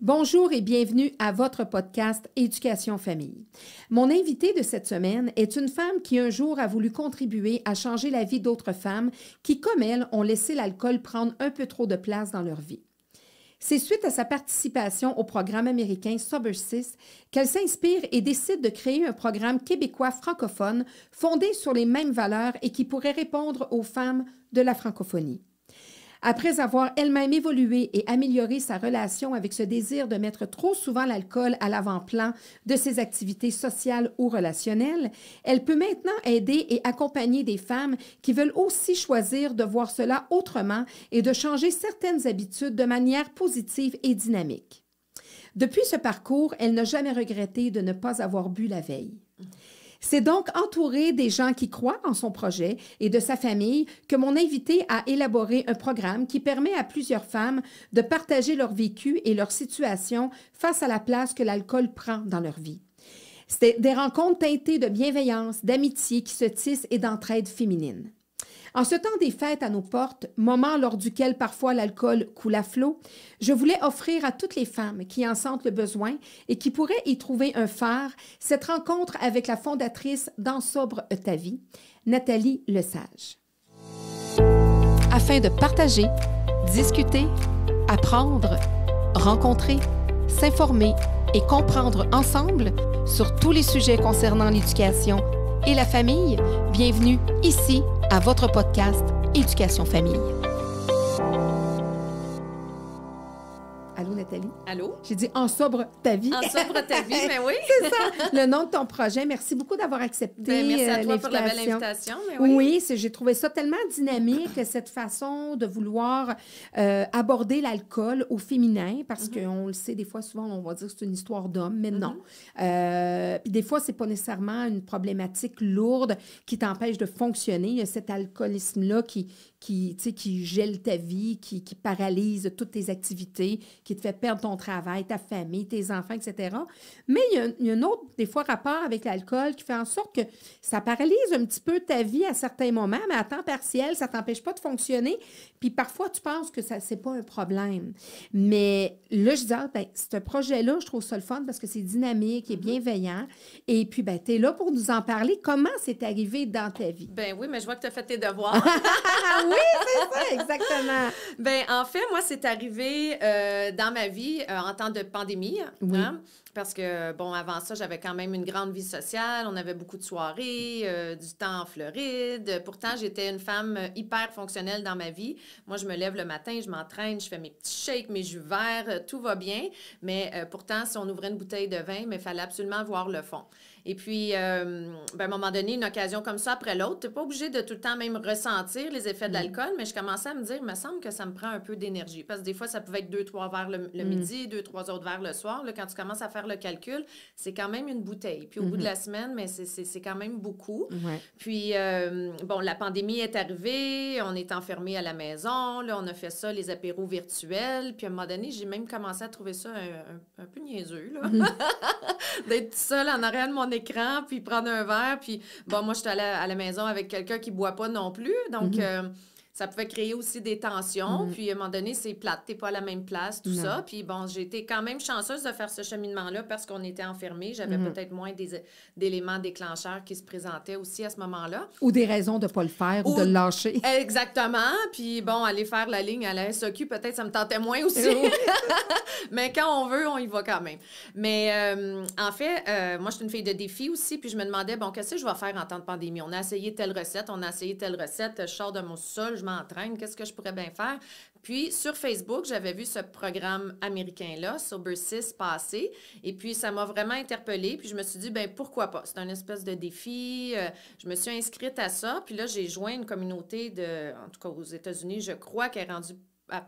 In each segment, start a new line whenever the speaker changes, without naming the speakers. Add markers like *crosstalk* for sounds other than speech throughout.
Bonjour et bienvenue à votre podcast Éducation Famille. Mon invitée de cette semaine est une femme qui un jour a voulu contribuer à changer la vie d'autres femmes qui, comme elle, ont laissé l'alcool prendre un peu trop de place dans leur vie. C'est suite à sa participation au programme américain Sober 6 qu'elle s'inspire et décide de créer un programme québécois francophone fondé sur les mêmes valeurs et qui pourrait répondre aux femmes de la francophonie. Après avoir elle-même évolué et amélioré sa relation avec ce désir de mettre trop souvent l'alcool à l'avant-plan de ses activités sociales ou relationnelles, elle peut maintenant aider et accompagner des femmes qui veulent aussi choisir de voir cela autrement et de changer certaines habitudes de manière positive et dynamique. Depuis ce parcours, elle n'a jamais regretté de ne pas avoir bu la veille. C'est donc entouré des gens qui croient en son projet et de sa famille que mon invité a élaboré un programme qui permet à plusieurs femmes de partager leur vécu et leur situation face à la place que l'alcool prend dans leur vie. C'est des rencontres teintées de bienveillance, d'amitié qui se tissent et d'entraide féminine. En ce temps des fêtes à nos portes, moment lors duquel parfois l'alcool coule à flot, je voulais offrir à toutes les femmes qui en sentent le besoin et qui pourraient y trouver un phare cette rencontre avec la fondatrice d'En Sobre ta vie, Nathalie Lesage. Afin de partager, discuter, apprendre, rencontrer, s'informer et comprendre ensemble sur tous les sujets concernant l'éducation et la famille, bienvenue ici à votre podcast Éducation Famille. Allô? J'ai dit En sobre ta vie. En sobre ta vie, mais *laughs* ben oui. c'est ça, le nom de ton projet. Merci beaucoup d'avoir accepté. Ben, merci à euh, toi pour la belle invitation. Ben oui, j'ai trouvé ça tellement dynamique, *clears throat* cette façon de vouloir euh, aborder l'alcool au féminin, parce mm-hmm. qu'on le sait, des fois, souvent, on va dire que c'est une histoire d'homme, mais non. Mm-hmm. Euh, puis des fois, c'est pas nécessairement une problématique lourde qui t'empêche de fonctionner. Il y a cet alcoolisme-là qui, qui, qui gèle ta vie, qui, qui, paralyse toutes tes activités, qui te fait perdre ton travail, ta famille, tes enfants, etc. Mais il y a, un autre, des fois, rapport avec l'alcool qui fait en sorte que ça paralyse un petit peu ta vie à certains moments, mais à temps partiel, ça t'empêche pas de fonctionner. Puis parfois, tu penses que ça c'est pas un problème. Mais là, je dis, ah, ben, ce projet-là, je trouve ça le fun parce que c'est dynamique et mm-hmm. bienveillant. Et puis, ben, tu es là pour nous en parler. Comment c'est arrivé dans ta vie?
Ben oui, mais je vois que tu as fait tes devoirs. *laughs* *laughs* Oui, c'est ça, exactement. ben, en fait, moi, c'est arrivé euh, dans ma vie euh, en temps de pandémie. Hein, parce que, bon, avant ça, j'avais quand même une grande vie sociale. On avait beaucoup de soirées, euh, du temps en Floride. Pourtant, j'étais une femme hyper fonctionnelle dans ma vie. Moi, je me lève le matin, je m'entraîne, je fais mes petits shakes, mes jus verts, tout va bien. Mais pourtant, si on ouvrait une bouteille de vin, il fallait absolument voir le fond. Et puis, euh, ben, à un moment donné, une occasion comme ça après l'autre, tu n'es pas obligé de tout le temps même ressentir les effets de mm. l'alcool, mais je commençais à me dire, il me semble que ça me prend un peu d'énergie. Parce que des fois, ça pouvait être deux, trois verres le, mm. midi, deux, trois autres verres le soir. Là, quand tu commences à faire le calcul, c'est quand même une bouteille. Puis au bout de mm-hmm. la semaine, mais c'est quand même beaucoup. Puis, euh, bon, la pandémie est arrivée, on est enfermé à la maison, là, on a fait ça, les apéros virtuels. Puis à un moment donné, j'ai même commencé à trouver ça un, peu niaiseux, là.
Mm-hmm.
*laughs* D'être seule en arrière de mon écran, puis prendre un verre. Puis bon, moi, je suis allée à la maison avec quelqu'un qui boit pas non plus. Donc, mhm. euh, ça pouvait créer aussi des tensions. Mm-hmm. Puis à un moment donné, c'est plate, t'es pas à la même place, tout ça. Puis bon, j'étais quand même chanceuse de faire ce cheminement-là parce qu'on était enfermés. J'avais mm-hmm. peut-être moins d'éléments déclencheurs qui se présentaient aussi à ce moment-là.
Ou des raisons de pas le faire ou, de le lâcher. *laughs*
Exactement. Puis bon, aller faire la ligne à la SOQ, peut-être ça me tentait moins *laughs* aussi. *laughs* Mais quand on veut, on y va quand même. Mais euh, en fait, euh, moi, je suis une fille de défi aussi. Puis je me demandais, bon, qu'est-ce que je vais faire en temps de pandémie? On a essayé telle recette, on a essayé telle recette. Je sors de mon sol, je m'entraîne, qu'est-ce que je pourrais bien faire. Puis sur Facebook, j'avais vu ce programme américain-là, Sober 6 passer. et puis ça m'a vraiment interpellée, puis je me suis dit, ben pourquoi pas? C'est un espèce de défi. Euh, je me suis inscrite à ça, puis là, j'ai joint une communauté de, en tout cas aux États-Unis, je crois qu'elle est rendue à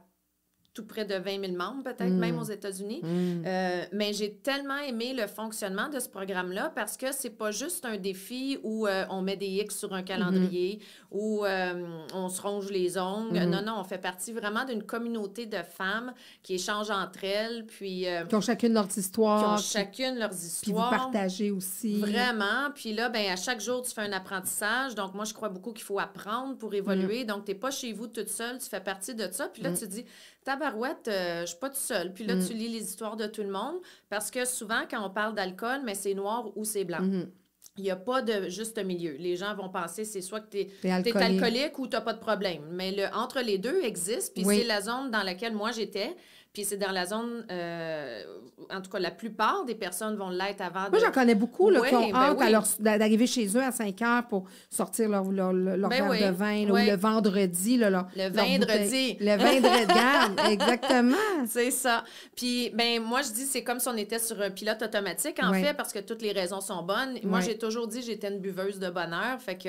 tout près de 20 000 membres, peut-être hmm. même aux États-Unis. Hmm. Euh, mais j'ai tellement aimé le fonctionnement de ce programme-là parce que c'est pas juste un défi où euh, on met des X sur un calendrier, ou mhm. où euh, on se ronge les ongles. Mhm. Non, non, on fait partie vraiment d'une communauté de femmes qui échangent entre elles, puis... qui
ont chacune leurs histoires. Qui ont
chacune leurs histoires.
Puis vous aussi. Vraiment.
Puis là, ben à chaque jour, tu fais un apprentissage. Donc, moi, je crois beaucoup qu'il faut apprendre pour évoluer. Mm. Donc, tu n'es pas chez vous toute seule, tu fais partie de ça. Puis là, mm. tu dis, tabarouette, euh, je suis pas tout seul. Puis là, mm. tu lis les histoires de tout le monde parce que souvent, quand on parle d'alcool, mais c'est noir ou c'est blanc. Mm-hmm. Il n'y a pas de juste milieu. Les gens vont penser c'est soit que tu es, alcoolique ou tu n'as pas de problème. Mais le entre les deux existe, puis c'est la zone dans laquelle moi j'étais. Puis c'est dans la zone, euh, en tout cas, la plupart des personnes vont l'être avant. De... Moi, j'en connais
beaucoup qui ont ben hâte d'arriver chez eux à 5 heures pour sortir leur, leur, de vin, ou le vendredi. le vendredi. Le *laughs* vendredi,
exactement. C'est ça. Puis, ben moi, je dis, c'est comme si on était sur un pilote automatique, en fait, parce que toutes les raisons sont bonnes. Moi, j'ai toujours dit, j'étais une buveuse de bonheur. Fait que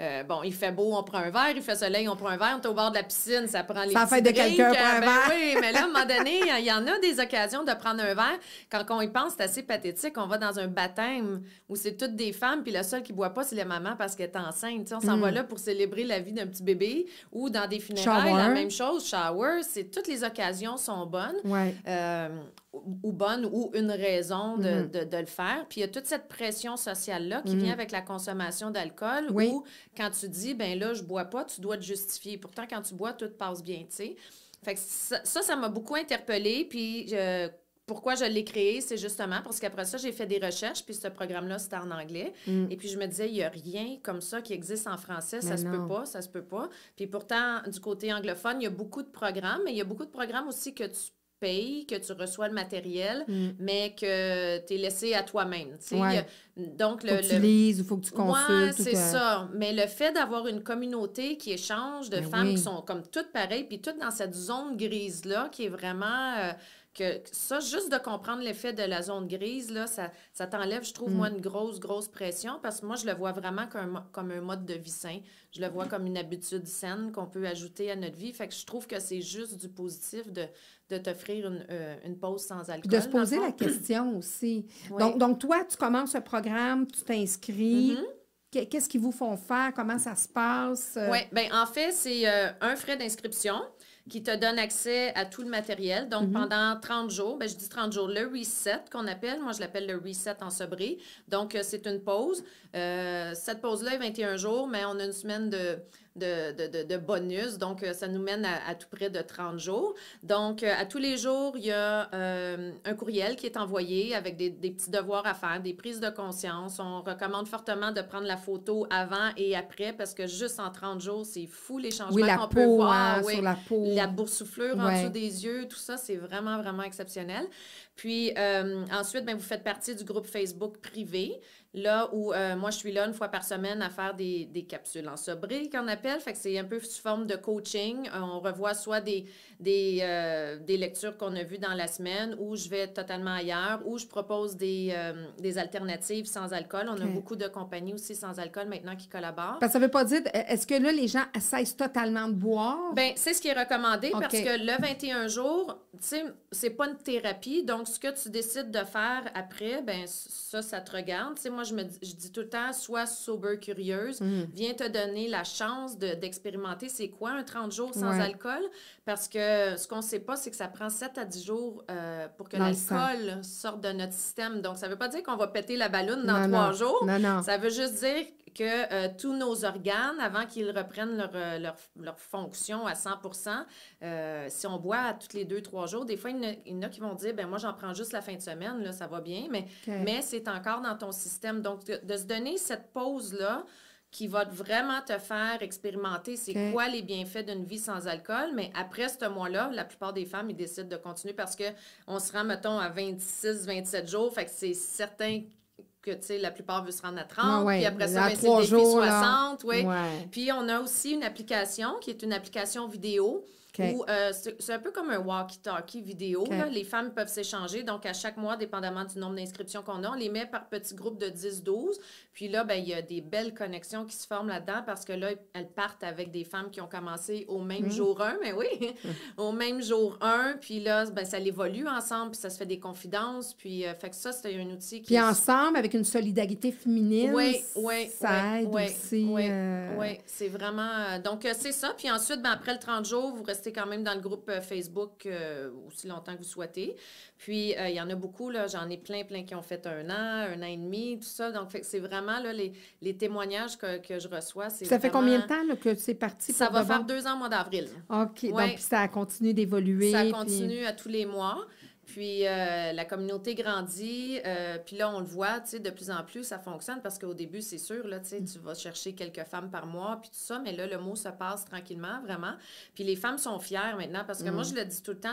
euh, bon, il fait beau, on prend un verre, il fait soleil, on prend un verre, on est au bord de la piscine, ça prend les ça fait de quelqu'un pour un euh, ben verre. oui, mais là, à un moment *laughs* donné, il y en a des occasions de prendre un verre. Quand on y pense, c'est assez pathétique. On va dans un baptême où c'est toutes des femmes, puis la seule qui boit pas, c'est la maman parce qu'elle est enceinte. on s'en mm. va là pour célébrer la vie d'un petit bébé ou dans des funérailles, la même chose, shower. C'est toutes les occasions sont bonnes. Ouais. Euh, ou bonne ou une raison mm-hmm. de, le faire. Puis il y a toute cette pression sociale-là qui vient mm-hmm. avec la consommation d'alcool ou où quand tu dis, ben là, je bois pas, tu dois te justifier. Pourtant, quand tu bois, tout passe bien, tu sais. Fait que ça, ça m'a beaucoup interpellée. Puis euh, pourquoi je l'ai créé, c'est justement parce qu'après ça, j'ai fait des recherches, puis ce programme-là, c'était en anglais. Mm. Et puis je me disais, il n'y a rien comme ça qui existe en français, ça se peut pas, ça se peut pas. Puis pourtant, du côté anglophone, il y a beaucoup de programmes, mais il y a beaucoup de programmes aussi que tu pays, que tu reçois le matériel, mm. mais que tu es laissé à toi-même. Donc, le. Faut tu faut que tu consultes. c'est ça. Mais le fait d'avoir une communauté qui échange de ben femmes qui sont comme toutes pareilles, puis toutes dans cette zone grise-là, qui est vraiment. Euh, que ça, juste de comprendre l'effet de la zone grise, là, ça, t'enlève, je trouve, moi, mm. une grosse, grosse pression parce que moi, je le vois vraiment comme, comme un mode de vie sain. Je le vois mm. comme une habitude saine qu'on peut ajouter à notre vie. Fait que je trouve que c'est juste du positif de, de t'offrir une, euh, pause sans alcool. De se poser la
question aussi. Donc, donc, toi, tu commences ce programme, tu t'inscris. Mm-hmm. Qu'est-ce qu'ils vous font faire? Comment ça se passe? Oui,
bien, en fait, c'est euh, un frais d'inscription qui te donne accès à tout le matériel. Donc, mm-hmm. pendant 30 jours, ben, je dis 30 jours, le reset qu'on appelle, moi je l'appelle le reset en sobri, Donc, euh, c'est une pause. Euh, cette pause-là est 21 jours, mais on a une semaine de, de, de, de, bonus. Donc, euh, ça nous mène à, tout près de 30 jours. Donc, euh, à tous les jours, il y a euh, un courriel qui est envoyé avec des, des, petits devoirs à faire, des prises de conscience. On recommande fortement de prendre la photo avant et après parce que juste en 30 jours, c'est fou les changements qu'on peut voir. Hein, sur la peau. La boursouflure en dessous des yeux, tout ça, c'est vraiment, vraiment exceptionnel. Puis euh, ensuite, ben, vous faites partie du groupe Facebook privé, là où euh, moi, je suis là une fois par semaine à faire des, capsules en sobré, qu'on appelle. Fait que c'est un peu sous forme de coaching. Euh, on revoit soit des, des, lectures qu'on a vues dans la semaine, ou je vais totalement ailleurs, ou je propose des, alternatives sans alcool. On a beaucoup de compagnies aussi sans alcool maintenant qui collaborent. Parce
que ça veut pas dire, est-ce que là, les gens cessent totalement de boire? Bien,
c'est ce qui est recommandé parce que le 21 jours, tu sais, c'est pas une thérapie, donc donc, ce que tu décides de faire après, ben ça, ça te regarde. Tu moi, je, me, je dis tout le temps, sois sober curieuse. Mm. Viens te donner la chance d'expérimenter c'est quoi un 30 jours sans alcool. Parce que ce qu'on ne sait pas, c'est que ça prend 7 à 10 jours euh, pour que l'alcool sorte de notre système. Donc, ça ne veut pas dire qu'on va péter la balloune dans 3 non. jours. Non, ça veut juste dire que euh, tous nos organes, avant qu'ils reprennent leur, euh, fonction à 100 euh, si on boit à toutes les deux, trois jours, des fois, il y en a, qui vont dire, ben moi, j'en prends juste la fin de semaine, là, ça va bien, mais, mais c'est encore dans ton système. Donc, de, se donner cette pause-là, qui va vraiment te faire expérimenter c'est quoi les bienfaits d'une vie sans alcool. Mais après ce mois-là, la plupart des femmes, ils décident de continuer parce qu'on on se rend, mettons, à 26, 27 jours. Fait que c'est certain que tu sais, la plupart veulent se rendre à 30, puis après ça, c'est ben, des 60. Ouais. Puis on a aussi une application qui est une application vidéo euh, c'est un peu comme un walkie-talkie vidéo. Les femmes peuvent s'échanger. Donc, à chaque mois, dépendamment du nombre d'inscriptions qu'on a, on les met par petits groupes de 10-12. Puis là, ben, il y a des belles connexions qui se forment là-dedans parce que là, elles partent avec des femmes qui ont commencé au même hmm. jour 1, mais oui, *laughs* au même jour 1. Puis là, ben, ça évolue ensemble, puis ça se fait des confidences. Puis, euh, fait que ça, c'est un outil qui. Puis ensemble,
avec une solidarité féminine. Oui, oui. Ça aide aussi. Euh,
c'est vraiment. donc, c'est ça. Puis ensuite, ben, après le 30 jours, vous restez rester quand même dans le groupe euh, Facebook euh, aussi longtemps que vous souhaitez. Puis, euh, il y en a beaucoup, là, j'en ai plein, plein qui ont fait un an, un an et demi, tout ça. Donc, c'est vraiment là, les, les témoignages que, que je reçois. Ça fait combien de
temps là, que c'est parti? Ça va faire deux ans au mois d'avril. OK. Donc, puis ça continue d'évoluer. Ça continue
à tous les mois. Puis euh, la communauté grandit, euh, puis là, on le voit, tu sais, de plus en plus, ça fonctionne parce qu'au début, c'est sûr, là, tu sais, tu vas chercher quelques femmes par mois, puis tout ça, mais là, le mot se passe tranquillement, vraiment. Puis les femmes sont fières maintenant parce que moi, mm. je le dis tout le temps,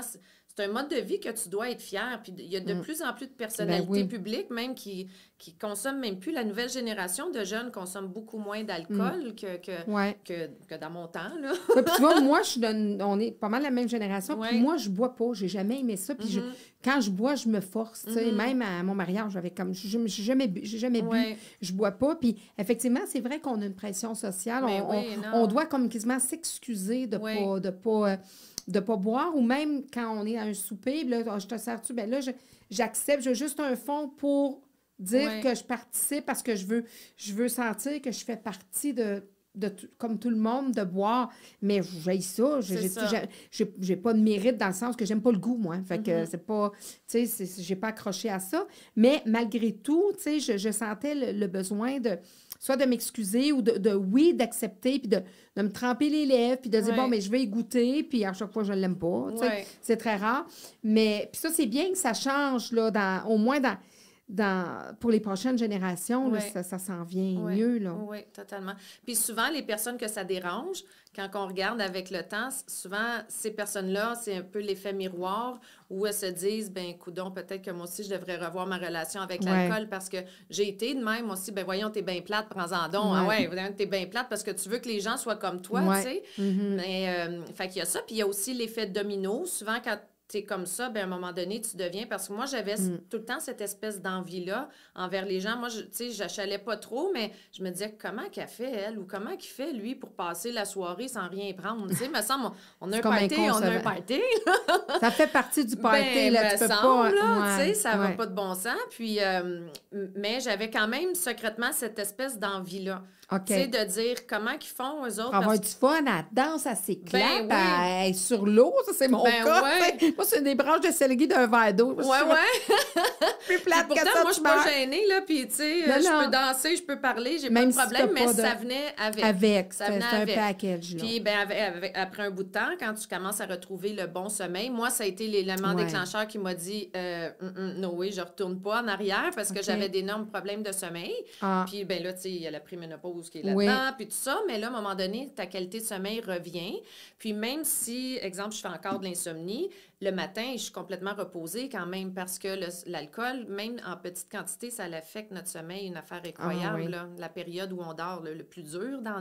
c'est un mode de vie que tu dois être fier. Puis il y a de mm. plus en plus de ben personnalités publiques même qui, qui consomment même plus. La nouvelle génération de jeunes consomme beaucoup moins d'alcool mm. que, que, que, dans mon temps.
tu vois, *laughs* moi, on est pas mal la même génération. moi, je bois pas. J'ai jamais aimé ça. Puis mm-hmm. quand je bois, je me force. Mm-hmm. Même à mon mariage, j'avais comme. Je n'ai jamais, bu, jamais bu. Je bois pas. Puis effectivement, c'est vrai qu'on a une pression sociale. Ben on, doit comme quasiment s'excuser de ne pas. De pas euh, de ne pas boire ou même quand on est à un souper, là, ah, je te sers-tu? Ben là, j'accepte, j'ai juste un fond pour dire que je participe parce que je veux, je veux sentir que je fais partie de, de comme tout le monde, de boire. Mais j'ai ça. J'ai pas de mérite dans le sens que j'aime pas le goût, moi. Fait que mm-hmm. c'est pas. Tu sais, j'ai pas accroché à ça. Mais malgré tout, tu sais, je, sentais le besoin de soit de m'excuser ou de, oui, d'accepter, puis de, me tremper les lèvres, puis de dire, bon, mais je vais y goûter, puis à chaque fois, je ne l'aime pas. C'est très rare. Mais puis ça, c'est bien que ça change, là, au moins dans pour les prochaines générations, ça, s'en vient mieux. Là. Oui,
totalement. Puis souvent, les personnes que ça dérange, quand on regarde avec le temps, souvent, ces personnes-là, c'est un peu l'effet miroir où elles se disent, ben coudon, peut-être que moi aussi, je devrais revoir ma relation avec l'alcool parce que j'ai été de même aussi, ben voyons, t'es bien plate, prends-en don. Oui, Ah ouais, t'es bien plate parce que tu veux que les gens soient comme toi, tu sais. Mm-hmm. Mais, euh, fait qu'il y a ça. Puis il y a aussi l'effet domino. Souvent, quand comme ça, ben à un moment donné, tu deviens. Parce que moi, j'avais mm. tout le temps cette espèce d'envie-là envers les gens. Moi, tu sais, j'achalais pas trop, mais je me disais, comment qu'elle fait, elle, ou comment qu'il fait, lui, pour passer la soirée sans rien prendre? Tu sais, me semble, on a un party, on a un party.
ça fait partie du party, ben, là, tu ça va pas de
bon sens. Puis, euh, mais j'avais quand même secrètement cette espèce d'envie-là. Okay. de dire comment ils font, eux autres. Avoir parce... du
fun, à danse, à s'éclater, ben ben, sur l'eau, ça c'est mon ben cas. Moi, c'est des branches de selgui d'un verre d'eau. Ouais, ouais. *laughs*
Plus plate pourtant, que ça, moi, je suis pas gênée, là,
puis tu sais, euh, je peux
danser, je peux parler, j'ai pas de problème, mais ça venait avec. Avec, c'est un package. Puis, ben, après un bout de temps, quand tu commences à retrouver le bon sommeil, moi, ça a été l'élément déclencheur qui m'a dit, euh, mm, mm, Non, oui, je ne retourne pas en arrière parce que j'avais d'énormes problèmes de sommeil. Ah. Puis, ben là, tu sais, il y a la préménopause qui est là-dedans, puis tout ça. Mais là, à un moment donné, ta qualité de sommeil revient. Puis même si, exemple, je fais encore de l'insomnie, le matin, je suis complètement reposée quand même parce que l'alcool, même en petite quantité, ça affecte notre sommeil, une affaire ah incroyable. La période où on dort le plus dur dans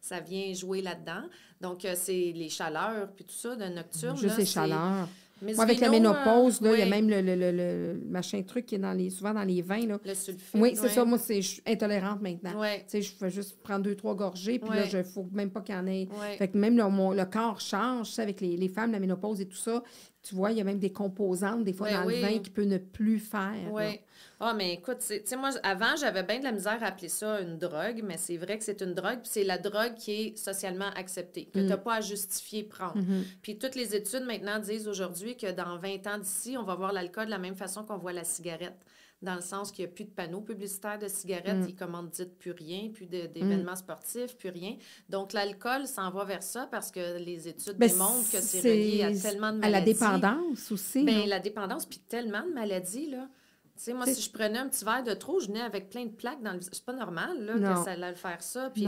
ça vient jouer là-dedans. Donc, euh, c'est les chaleurs, puis tout ça, de nocturne. Juste chaleur. les chaleurs. Moi, avec la ménopause, il y a même
le, machin truc qui est dans les, souvent dans les vins. Le sulfite. Oui, c'est ça. Moi, je suis intolérante maintenant. Je fais juste prendre deux, trois gorgées, puis là, il ne faut même pas qu'il y en ait. Fait que même le corps change. Avec les, les, femmes, la ménopause et tout ça, tu vois, il y a même des composantes, des fois, dans le vin qui peut ne plus faire. Oui.
Ah, mais écoute, tu sais, moi, avant, j'avais bien de la misère à appeler ça une drogue, mais c'est vrai que c'est une drogue, puis c'est la drogue qui est socialement acceptée, que mm. tu n'as pas à justifier prendre. Mm-hmm. Puis toutes les études maintenant disent aujourd'hui que dans 20 ans d'ici, on va voir l'alcool de la même façon qu'on voit la cigarette dans le sens qu'il n'y a plus de panneaux publicitaires de cigarettes, mm. ils commandent dites plus rien, plus mm. d'événements sportifs, plus rien. Donc l'alcool s'en va vers ça parce que les études ben, démontrent que c'est relié à tellement de maladies. À la
dépendance aussi. mais ben, la
dépendance, puis tellement de maladies, là. Tu sais, moi, si je prenais un petit verre de trop, je venais avec plein de plaques dans le... C'est pas normal, là, que ça allait faire ça. Puis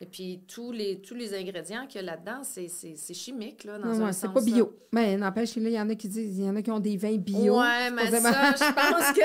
et puis, tous les, tous les ingrédients qu'il y a là-dedans, c'est, chimique, là, dans non, un ouais, C'est pas bio.
Mais n'empêche, il y en a qui disent, il y en a qui ont des vins bio. Oui, mais ça, je *laughs* pense que...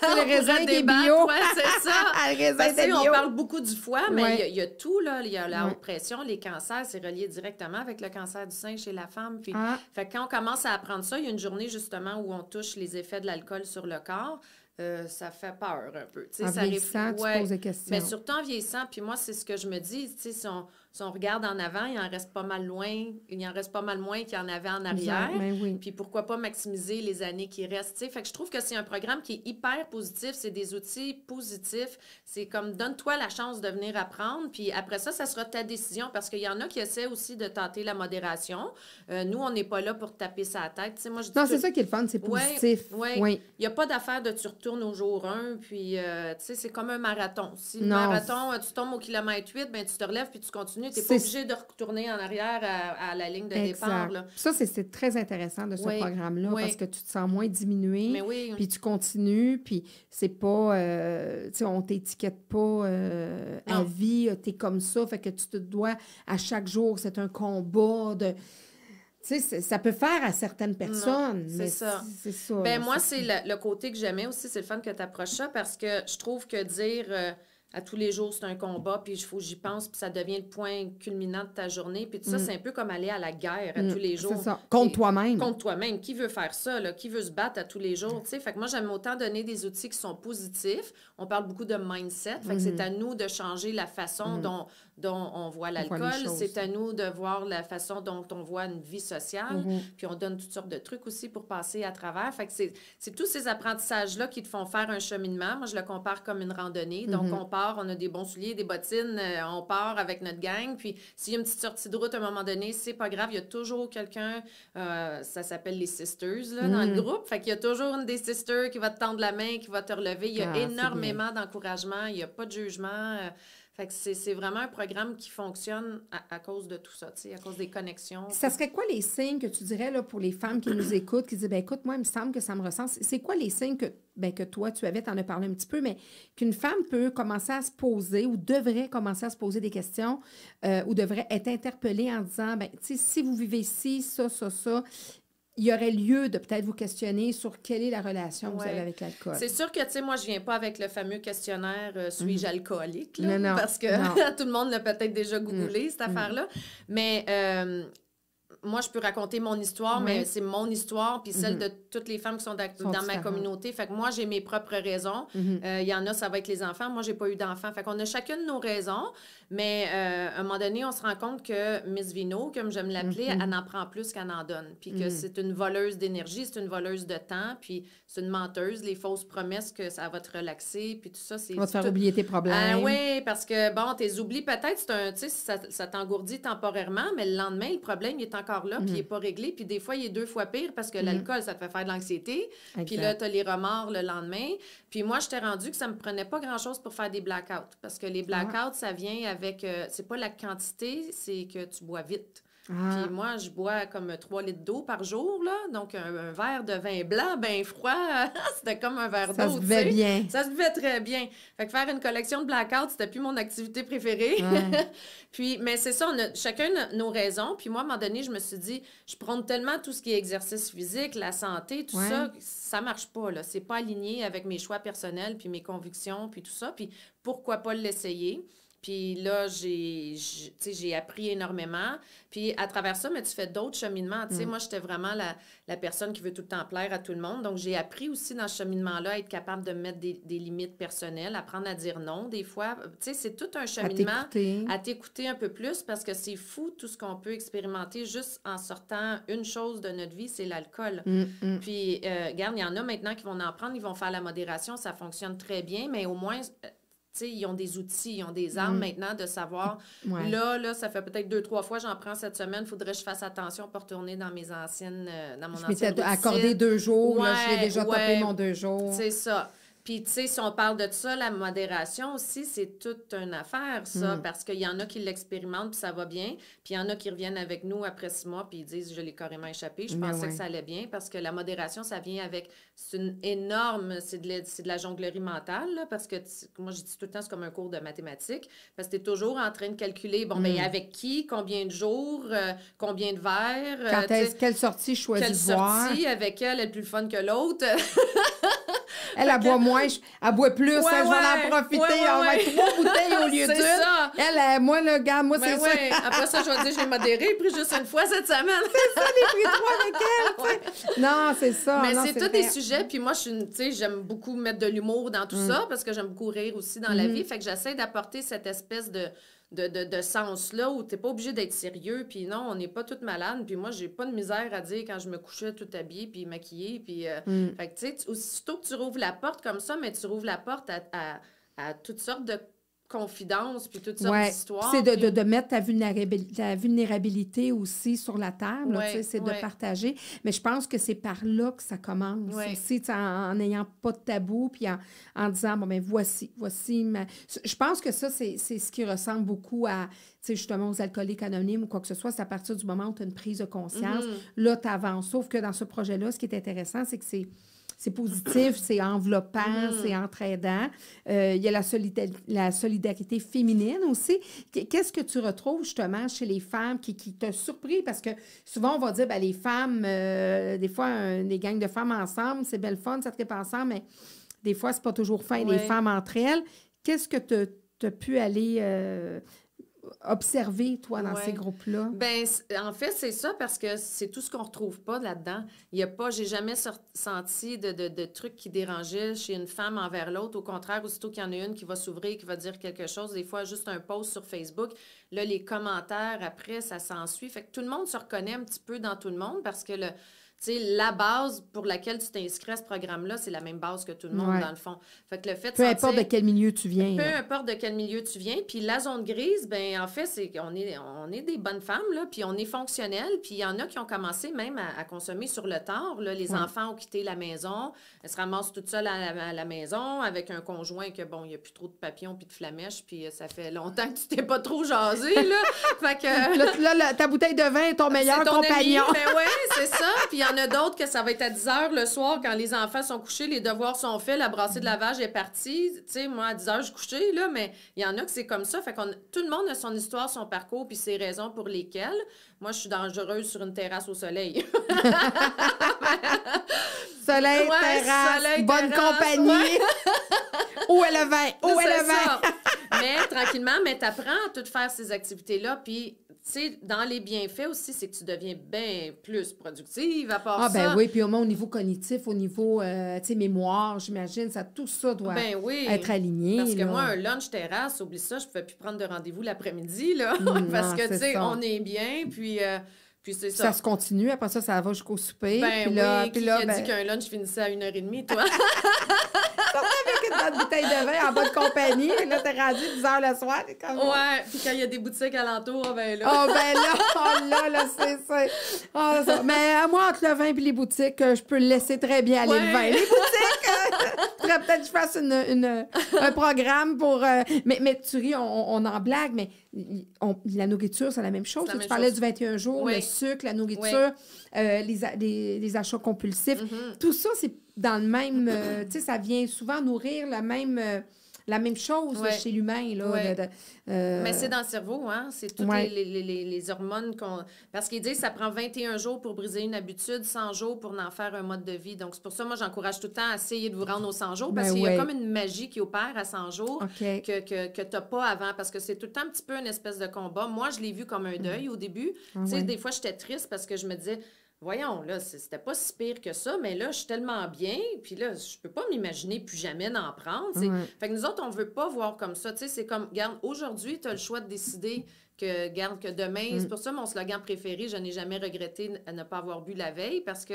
c'est le raisin des bio. c'est *laughs* ça. Ah, le raisin Parce, bio. On parle
beaucoup du foie, mais il y, a tout, là. Il y a la haute pression, les cancers, c'est relié directement avec le cancer du sein chez la femme. Puis, ah. fait quand on commence à apprendre ça, il y a une journée, justement, où on touche les effets de l'alcool sur le corps. Euh, ça fait peur un peu. En ça vieillissant, tu poses des questions. Mais surtout en vieillissant, puis moi, c'est ce que je me dis, tu sais, si on, si on regarde en avant, il en reste pas mal loin, il en reste pas mal moins qu'il y en avait en arrière. Ben puis pourquoi pas maximiser les années qui restent. que je trouve que c'est un programme qui est hyper positif, c'est des outils positifs. C'est comme donne-toi la chance de venir apprendre, puis après ça, ça sera ta décision parce qu'il y en a qui essaient aussi de tenter la modération. Euh, nous, on n'est pas là pour taper sa tête. moi, je non, c'est
ça qui est le fun, c'est positif. Oui,
Il n'y a pas d'affaire de tu retournes au jour 1, puis euh, c'est comme un marathon. Si le marathon, euh, tu tombes au kilomètre 8, ben, tu te relèves puis tu continues tu n'es pas obligé de retourner en arrière à, la ligne de départ.
Ça, c'est très intéressant de ce programme-là parce que tu te sens moins diminué, oui. puis tu continues, puis c'est pas... Euh, tu sais, on t'étiquette pas en euh, vie, euh, tu es comme ça, fait que tu te dois à chaque jour, c'est un combat de... Tu sais, ça peut faire à certaines personnes. C'est ça. C'est ça. Ben, moi,
c'est le, côté que j'aimais aussi, c'est le fun que tu approches ça parce que je trouve que dire à tous les jours, c'est un combat, puis il faut que j'y pense, puis ça devient le point culminant de ta journée. Puis tout ça, mm. c'est un peu comme aller à la guerre à mm. tous les jours. Ça. Contre toi-même. Contre toi-même. Qui veut faire ça, là? Qui veut se battre à tous les jours, tu sais? Fait que moi, j'aime autant donner des outils qui sont positifs. On parle beaucoup de mindset. Fait que mm. c'est à nous de changer la façon dont, dont on voit l'alcool. C'est à nous de voir la façon dont on voit une vie sociale. Mm-hmm. Puis on donne toutes sortes de trucs aussi pour passer à travers. Fait que c'est tous ces apprentissages-là qui te font faire un cheminement. Moi, je le compare comme une randonnée. Donc, mm-hmm. on part, on a des bons souliers, des bottines, euh, on part avec notre gang. Puis s'il y a une petite sortie de route à un moment donné, c'est pas grave. Il y a toujours quelqu'un, euh, ça s'appelle les sisters, dans le mm-hmm. groupe. Fait qu'il y a toujours une des sisters qui va te tendre la main, qui va te relever. Il y a ah, énormément d'encouragement. Il n'y a pas de jugement. Euh, c'est vraiment un programme qui fonctionne à, cause de tout ça, à cause des connexions. Ça serait
quoi les signes que tu dirais là, pour les femmes qui nous écoutent, qui disent ben, écoute, moi, il me semble que ça me ressent. » C'est quoi les signes que, ben, que toi, tu avais, tu en as parlé un petit peu, mais qu'une femme peut commencer à se poser ou devrait commencer à se poser des questions euh, ou devrait être interpellée en disant ben, si vous vivez ici, ça, ça, ça, il y aurait lieu de peut-être vous questionner sur quelle est la relation que vous avez avec l'alcool. C'est
sûr que, tu sais, moi, je viens pas avec le fameux questionnaire euh, Suis-je mm-hmm. alcoolique? non, non, parce que *laughs* tout le monde l'a peut-être déjà googlé, mm. cette mm. affaire-là. Mais euh, moi, je peux raconter mon histoire, mais c'est mon histoire, puis celle mhm. de toutes les femmes qui sont, dans ma communauté. Fait que moi, j'ai mes propres raisons. Il mhm. euh, y en a, ça va être les enfants. Moi, j'ai pas eu d'enfants. Fait qu'on a chacune nos raisons, mais euh, à un moment donné, on se rend compte que Miss Vino, comme j'aime l'appeler, mhm. elle n'en prend plus qu'elle en donne. Puis que c'est une voleuse d'énergie, c'est une voleuse de temps, puis c'est une menteuse. Les fausses promesses que ça va te relaxer, puis tout ça, c'est... Va te faire oublier tes problèmes. Ah oui, parce que, bon, tes oublis, peut-être, c'est un... Tu ça, ça t'engourdit temporairement, mais le lendemain, le problème, est encore là, puis il n'est mhm. pas réglé. Puis des fois, il est deux fois pire parce que mhm. l'alcool, ça te fait faire de l'anxiété. Puis là, tu as les remords le lendemain. Puis moi, je t'ai rendu que ça ne me prenait pas grand-chose pour faire des blackouts. Parce que les ah blackouts, ça vient avec. Euh, c'est pas la quantité, c'est que tu bois vite. Ah. Puis moi, je bois comme 3 litres d'eau par jour, là. Donc, un, verre de vin blanc, ben froid, *laughs* c'était comme un verre d'eau. Ça se buvait bien. Ça se buvait très bien. Fait que faire une collection de blackouts, c'était plus mon activité préférée. *laughs* puis, mais c'est ça, on a chacun nos raisons. Puis moi, à un moment donné, je me suis dit, je prends tellement tout ce qui est exercice physique, la santé, tout ça, ça marche pas, là. C'est pas aligné avec mes choix personnels, puis mes convictions, puis tout ça. Puis pourquoi pas l'essayer? Puis là, j'ai, appris énormément. Puis à travers ça, mais tu fais d'autres cheminements. Mm. moi, j'étais vraiment la, personne qui veut tout le temps plaire à tout le monde. Donc, j'ai appris aussi dans ce cheminement-là à être capable de mettre des, limites personnelles, apprendre à dire non des fois. c'est tout un cheminement à t'écouter un peu plus parce que c'est fou tout ce qu'on peut expérimenter juste en sortant une chose de notre vie, c'est l'alcool. Mm, mm. Puis, euh, regarde, il y en a maintenant qui vont en prendre, ils vont faire la modération, ça fonctionne très bien, mais au moins, euh, ils ont des outils, ils ont des armes mm. maintenant de savoir, là, là, ça fait peut-être deux, trois fois, j'en prends cette semaine, faudrait que je fasse attention pour retourner dans mes anciennes, euh, dans mon ancienne accordé
deux jours, je l'ai déjà tapé mon deux jours. C'est
ça. Puis, tu sais, si on parle de ça, la modération aussi, c'est toute une affaire, ça, mm. parce qu'il y en a qui l'expérimentent, puis ça va bien. Puis, il y en a qui reviennent avec nous après six mois, puis ils disent, je l'ai carrément échappé. Je ben pensais que ça allait bien, parce que la modération, ça vient avec. C'est une énorme. C'est de, la, de la jonglerie mentale, là, parce que moi, je dis tout le temps, c'est comme un cours de mathématiques, parce que tu es toujours en train de calculer, bon, ben, mais mm. avec qui, combien de jours, euh, combien de verres. Euh,
quelle sortie je choisis Quelle sortie,
avec elle est plus fun que l'autre. *laughs*
Elle, elle boit moins, elle boit plus, je vais en profiter. on va être trois bouteilles au *laughs* lieu d'une. Elle, moi, le gars, moi, c'est ça. Après
ça, je vais dire, je vais modérer, puis juste une fois cette semaine. *laughs* c'est ça, depuis
trois avec elle. Non, c'est ça. Mais c'est tous des sujets,
puis moi, je suis, j'aime beaucoup mettre de l'humour dans tout mm. ça, parce que j'aime beaucoup rire aussi dans la mm-hmm. vie. Fait que j'essaie d'apporter cette espèce de de, de, sens-là où tu n'es pas obligé d'être sérieux, puis non, on n'est pas toutes malades puis moi, j'ai pas de misère à dire quand je me couchais tout habillée, puis maquillée, puis... Euh, mm. Fait que, tu sais, aussitôt que tu rouvres la porte comme ça, mais tu rouvres la porte à toutes sortes de confidence, puis toutes sortes C'est de, mettre
ta vulnérabilité, aussi sur la table, c'est de partager. Mais je pense que c'est par là que ça commence aussi, en n'ayant pas de tabou, puis en, disant, bon, ben, voici, voici ma... Je pense que ça, c'est ce qui ressemble beaucoup à, justement, aux alcooliques anonymes ou quoi que ce soit. C'est à partir du moment où tu as une prise de conscience, mm-hmm. là, tu avances. Sauf que dans ce projet-là, ce qui est intéressant, c'est que c'est c'est positif, c'est enveloppant, mm. c'est entraînant. Euh, il y a la, solidarité féminine aussi. Qu'est-ce que tu retrouves justement chez les femmes qui, qui t'a surpris? Parce que souvent, on va dire, ben, les femmes, euh, des fois, des gangs de femmes ensemble, c'est belle fun, ça pas ensemble, mais des fois, c'est pas toujours fin, les femmes entre elles. Qu'est-ce que tu as pu aller euh, observer toi, dans ces groupes-là?
Ben, en fait, c'est ça parce que c'est tout ce qu'on ne retrouve pas là-dedans. Il y a pas, j'ai jamais senti de, de, trucs qui dérangeaient chez une femme envers l'autre. Au contraire, aussitôt qu'il y en a une qui va s'ouvrir, qui va dire quelque chose, des fois, juste un post sur Facebook, là, les commentaires après, ça s'ensuit. Fait que tout le monde se reconnaît un petit peu dans tout le monde parce que le, sais, la base pour laquelle tu t'inscris à ce programme-là, c'est la même base que tout le monde, dans le fond. Fait que le fait de peu importe de quel
milieu tu viens. Peu
importe de quel milieu tu viens. Puis la zone grise, ben en fait, c'est qu'on est, on est des bonnes femmes, là, puis on est fonctionnelles. Puis il y en a qui ont commencé même à, consommer sur le tard. Les enfants ont quitté la maison, elles se ramassent toutes seules à la, maison avec un conjoint que, bon, il n'y a plus trop de papillons puis de flamèches, puis euh, ça fait longtemps que tu t'es pas trop jasé, là. que...
*laughs* Là, ta bouteille de vin est ton meilleur compagnon. mais ben ouais, *laughs*
c'est ça. Puis y en a d'autres que ça va être à 10 h le soir quand les enfants sont couchés, les devoirs sont faits, la brassée de mm-hmm. lavage est partie. Tu sais, moi, à 10 h je suis couchée, là, mais il y en a que c'est comme ça. Fait qu'on, tout le monde a son histoire, son parcours, puis ses raisons pour lesquelles. Moi, je suis dangereuse sur une terrasse au soleil. *laughs*
soleil, terrasse, bonne compagnie. *laughs* où est le vin? Où est, le vin?
mais tranquillement, mais t'apprends à tout faire ces activités-là, puis sais, dans les bienfaits aussi, c'est que tu deviens bien plus productive à part ça. Ah ben oui,
puis au moins au niveau cognitif, au niveau, euh, tu sais, mémoire, j'imagine, ça, tout ça doit ben être aligné. Parce que moi, un
lunch terrasse, oublie ça, je pouvais plus prendre de rendez-vous l'après-midi, là, *laughs* parce que, tu sais, on est bien, puis... Euh, puis c'est ça. ça. se
continue, après ça, ça va jusqu'au souper. Ben puis oui, puis là, a dit ben qu'un
lunch finissait à une heure et demie, toi?
*laughs* *laughs* bouteille bouteilles de vin en bonne compagnie. Et là, t'es radie 10 heures le soir. Ouais,
puis quand il y a des boutiques alentour, ah, ben là. Oh, ben là, oh là, là,
c'est ça. Mais à euh, moi, entre le vin et les boutiques, euh, je peux le laisser très bien aller le vin. Les boutiques, peut-être que je fasse *laughs* un programme pour. Euh, mais, tu ris, on, en blague, mais la nourriture, c'est la même chose. tu parlais du 21 jours, le sucre, la nourriture, euh, les, achats compulsifs. Mm-hmm. Tout ça, c'est dans le même. Euh, tu sais, ça vient souvent nourrir le même la même chose chez l'humain. là. Euh, Mais c'est dans
le cerveau, hein? C'est toutes les, hormones qu'on. Parce qu'ils disent que ça prend 21 jours pour briser une habitude, 100 jours pour en faire un mode de vie. Donc, c'est pour ça, moi, j'encourage tout le temps à essayer de vous rendre aux 100 jours parce ben qu'il y a comme une magie qui opère à 100 jours que, que, tu n'as pas avant parce que c'est tout le temps un petit peu une espèce de combat. Moi, je l'ai vu comme un mm-hmm. deuil au début. Ah tu sais, des fois, j'étais triste parce que je me disais voyons, là, c'était pas si pire que ça, mais là, je suis tellement bien, puis là, je peux pas m'imaginer plus jamais d'en prendre. Fait que nous autres, on veut pas voir comme ça. Tu sais, c'est comme, garde, aujourd'hui, tu as le choix de décider que, garde, que demain. C'est mm. pour ça mon slogan préféré, je n'ai jamais regretté ne pas avoir bu la veille, parce que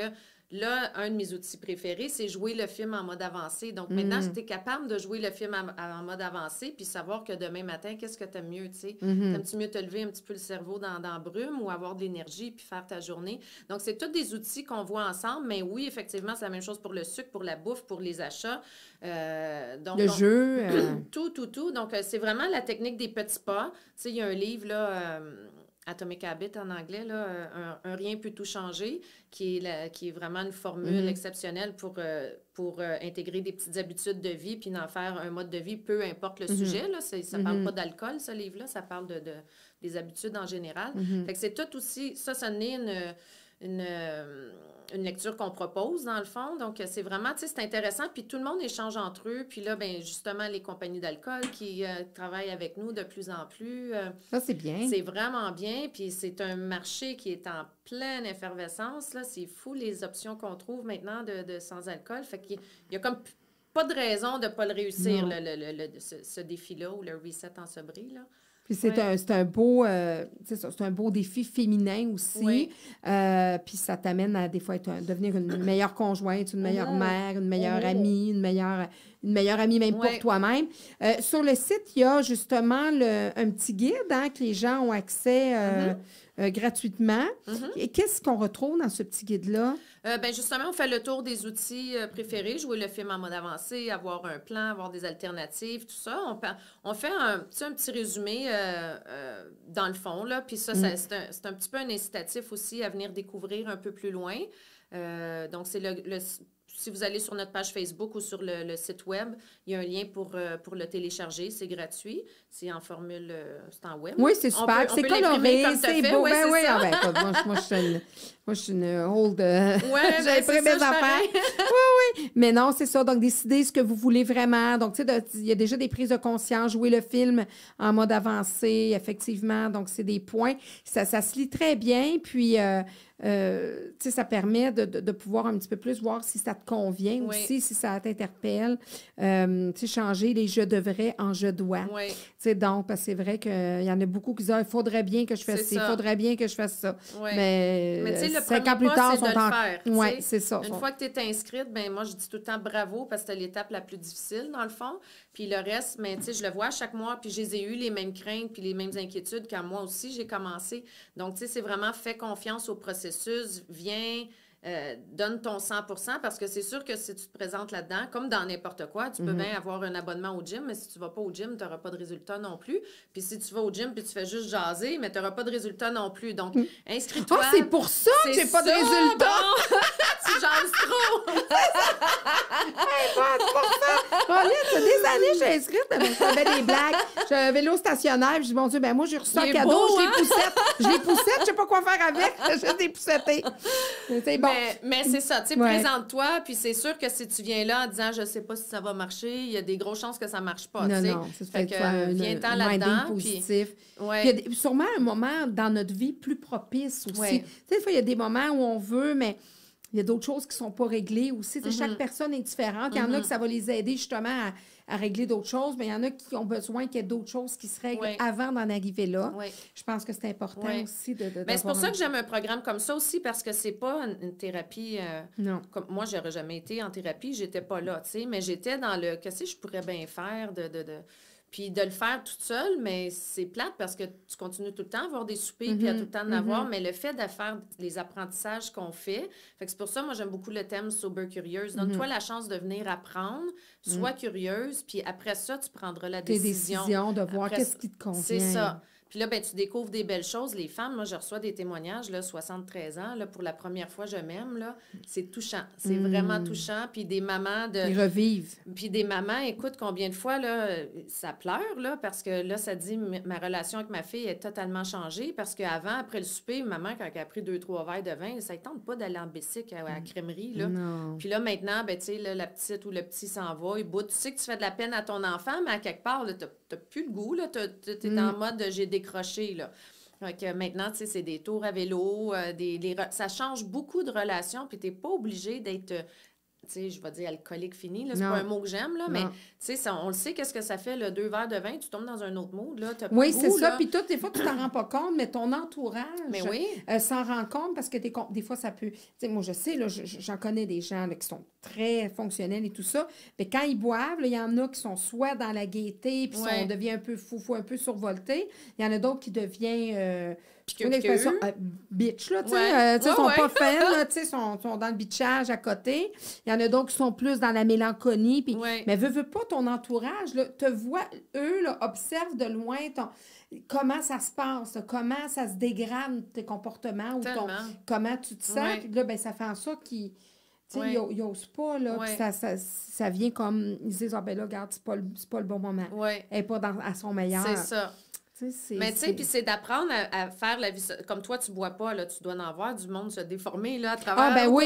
Là, un de mes outils préférés, c'est jouer le film en mode avancé. Donc mm. si maintenant, es capable de jouer le film en, mode avancé, puis savoir que demain matin, qu'est-ce que tu aimes mieux, tu sais. mieux? Mm-hmm. aimes tu mieux te lever un petit peu le cerveau dans, brume ou avoir de l'énergie, puis faire ta journée. Donc, c'est tous des outils qu'on voit ensemble, mais oui, effectivement, c'est la même chose pour le sucre, pour la bouffe, pour les achats. Euh, donc, le jeu. *clears throat* Euh, tout, tout, tout. Donc, euh, c'est vraiment la technique des petits pas. Tu sais, il y a un livre, là... Atomic Habit en anglais, là, euh, un, rien peut tout changer, qui est, la, qui est vraiment une formule mm-hmm. exceptionnelle pour, euh, pour euh, intégrer des petites habitudes de vie puis d'en faire un mode de vie, peu importe le mm-hmm. sujet. Là, ça ne parle mm-hmm. pas d'alcool, ce livre-là, ça parle de, des habitudes en général. Fait que c'est tout aussi, ça, ça n'est une, une une lecture qu'on propose, dans le fond. Donc, euh, c'est vraiment, tu sais, c'est intéressant. Puis tout le monde échange entre eux. Puis là, ben justement, les compagnies d'alcool qui euh, travaillent avec nous de plus en plus. Euh, ça, c'est bien. C'est vraiment bien. Puis c'est un marché qui est en pleine effervescence. Là, c'est fou les options qu'on trouve maintenant de, sans-alcool. Fait qu'il y a comme pas de raison de ne pas le réussir, ce, ce défi-là ou le reset en sobri. Là. Puis c'est
un, beau, euh, un beau défi féminin aussi. Euh, puis ça t'amène à des fois devenir une meilleure conjointe, une meilleure ah mère, une oh meilleure amie, une meilleure, une meilleure amie même pour toi-même. Euh, sur le site, il y a justement le, un petit guide hein, que les gens ont accès. Mm-hmm. Euh, gratuitement. Mhm. Et qu'est-ce qu'on retrouve dans ce petit guide-là?
Euh, ben justement, on fait le tour des outils euh, préférés, jouer le film en mode avancé, avoir un plan, avoir des alternatives, tout ça. On, on fait un, petit résumé dans le fond, là. Puis ça, mm. c'est un, petit peu un incitatif aussi à venir découvrir un peu plus loin. donc, c'est le si vous allez sur notre page Facebook ou sur le, site web, il y a un lien pour, euh, pour le télécharger. C'est gratuit. C'est en formule, euh, c'est en web. Oui, c'est super. C'est coloré, c'est beau. oui, moi, je suis
une, moi, je suis une old. Euh, *laughs* ben, j'ai ben, mes affaires. *laughs* oui, oui. Mais non, c'est ça. Donc, décidez ce que vous voulez vraiment. Donc, tu sais, il y a déjà des prises de conscience. Jouer le film en mode avancé, effectivement. Donc, c'est des points. Ça, ça se lit très bien. Puis, euh, ça permet de, pouvoir un petit peu plus voir si ça te convient aussi, si ça t'interpelle. Euh, changer les je devrais en je dois. Donc, parce que c'est vrai qu'il y en a beaucoup qui disent ah, il faudrait bien que je fasse ça, il faudrait bien que je fasse ça. Mais, le cinq plus tard, c'est ça. Une fois
que tu es inscrite, ben, moi, je dis tout le temps bravo parce que c'est l'étape la plus difficile, dans le fond. Puis le reste, ben, je le vois chaque mois, puis j'ai eu les mêmes craintes, puis les mêmes inquiétudes quand moi aussi j'ai commencé. Donc, c'est vraiment fait confiance au processus viens, euh, donne ton 100 parce que c'est sûr que si tu te présentes là-dedans, comme dans n'importe quoi, tu peux mhm. bien avoir un abonnement au gym, mais si tu ne vas pas au gym, tu n'auras pas de résultat non plus. Puis si tu vas au gym puis tu fais juste jaser, mais tu n'auras pas de résultat non plus. Donc, mm. inscris-toi. Ah, c'est pour ça que j'ai pas de résultat! *laughs* tu jases trop! *laughs*
hey, ça des années, j'ai inscrite, mais ça des blagues. J'ai un vélo stationnaire, je dis, mon Dieu, ben moi, j'ai reçu un cadeau, beau, je hein? les poussette. Je les poussette, je sais pas quoi faire avec, *laughs* j'ai des poussettes C'est Mais, mais c'est ça, tu sais, présente-toi,
puis c'est sûr que si tu viens là en disant, je sais pas si ça va marcher, il y a des grosses chances que ça marche pas, Non, non, c'est fait, que viens-t'en là-dedans. Puis, Il
y a sûrement un moment dans notre vie plus propice aussi. Tu sais, des fois, il y a des moments où on veut, mais il y a d'autres choses qui ne sont pas réglées aussi. Chaque mhm. personne est différente. Il y en a mhm. que ça va les aider justement à, régler d'autres choses, mais il y en a qui ont besoin qu'il y ait d'autres choses qui se règlent avant d'en arriver là. Je pense que c'est important aussi de. c'est pour ça que
j'aime un programme comme ça aussi, parce que c'est pas une, thérapie. Euh, non. Comme, moi, j'aurais jamais été en thérapie, j'étais pas là, tu sais, mais j'étais dans le qu'est-ce que je pourrais bien faire de, de puis de le faire toute seule, mais c'est plate parce que tu continues tout le temps à avoir des soupers, puis à mm-hmm. tout le temps d'en avoir. Mm-hmm. Mais le fait de faire les apprentissages qu'on fait, c'est pour ça, moi, j'aime beaucoup le thème Sober Curieuse. Donne-toi mm-hmm. la chance de venir apprendre, sois mm. curieuse, puis après ça, tu prendras la décision. de voir
qu'est-ce qui te convient. C'est ça.
Puis là, ben, tu découvres des belles choses. Les femmes, moi, je reçois des témoignages, là, 73 ans, là, pour la première fois, je m'aime, là. C'est touchant. C'est mm. vraiment touchant. Puis des mamans de... Ils revivent. Puis des mamans, écoute, combien de fois, là, ça pleure, là, parce que là, ça dit, ma relation avec ma fille est totalement changée, parce qu'avant, après le souper, maman, quand elle a pris deux, trois verres de vin, ça ne tente pas d'aller en bicycle à la mm. crèmerie, là. Puis là, maintenant, ben, tu sais, la petite ou le petit s'en va, Tu sais que tu fais de la peine à ton enfant, mais à quelque part, tu n'as plus le goût, là. Tu es mm. en mode, j'ai des crochet, Là. Donc, maintenant, tu c'est des tours à vélo, euh, des, ça change beaucoup de relations, puis tu n'es pas obligé d'être euh, je vais dire alcoolique fini, là, c'est pas un mot que j'aime, là, mais, tu on le sait, qu'est-ce que ça fait, le deux verres de vin, tu tombes dans un autre mood, Oui, c'est ça, puis
toi, des fois, tu t'en rends pas compte, mais ton entourage euh, s'en rend compte, parce que des, fois, ça peut, moi, je sais, j'en connais des gens, qui sont très fonctionnels et tout ça, mais quand ils boivent, il y en a qui sont soit dans la gaieté, puis on devient un peu fou, un peu survolté, il y en a d'autres qui deviennent... Euh, puis que. Une expression euh, bitch, là, tu sais. Euh, sont pas *laughs* fans, tu sais, sont, sont dans le bitchage à côté. Il y en a donc qui sont plus dans la mélancolie, puis. Mais veux, veux pas ton entourage, te voit, eux, là, observe de loin comment ça se passe, comment ça se dégrade tes comportements ou ton, comment tu te sens. Puis là, ben, ça fait en sorte qu'ils ils n'osent pas. Là, ça, ça, vient comme ils disent Ah ben là, regarde, c'est pas, le, pas le bon moment. Elle pas dans, à son meilleur. C'est ça.
Mais tu sais, puis c'est d'apprendre à, faire la vie. Comme toi, tu bois pas, là, tu dois en avoir du monde se déformer là, à travers. Ah, ben oui,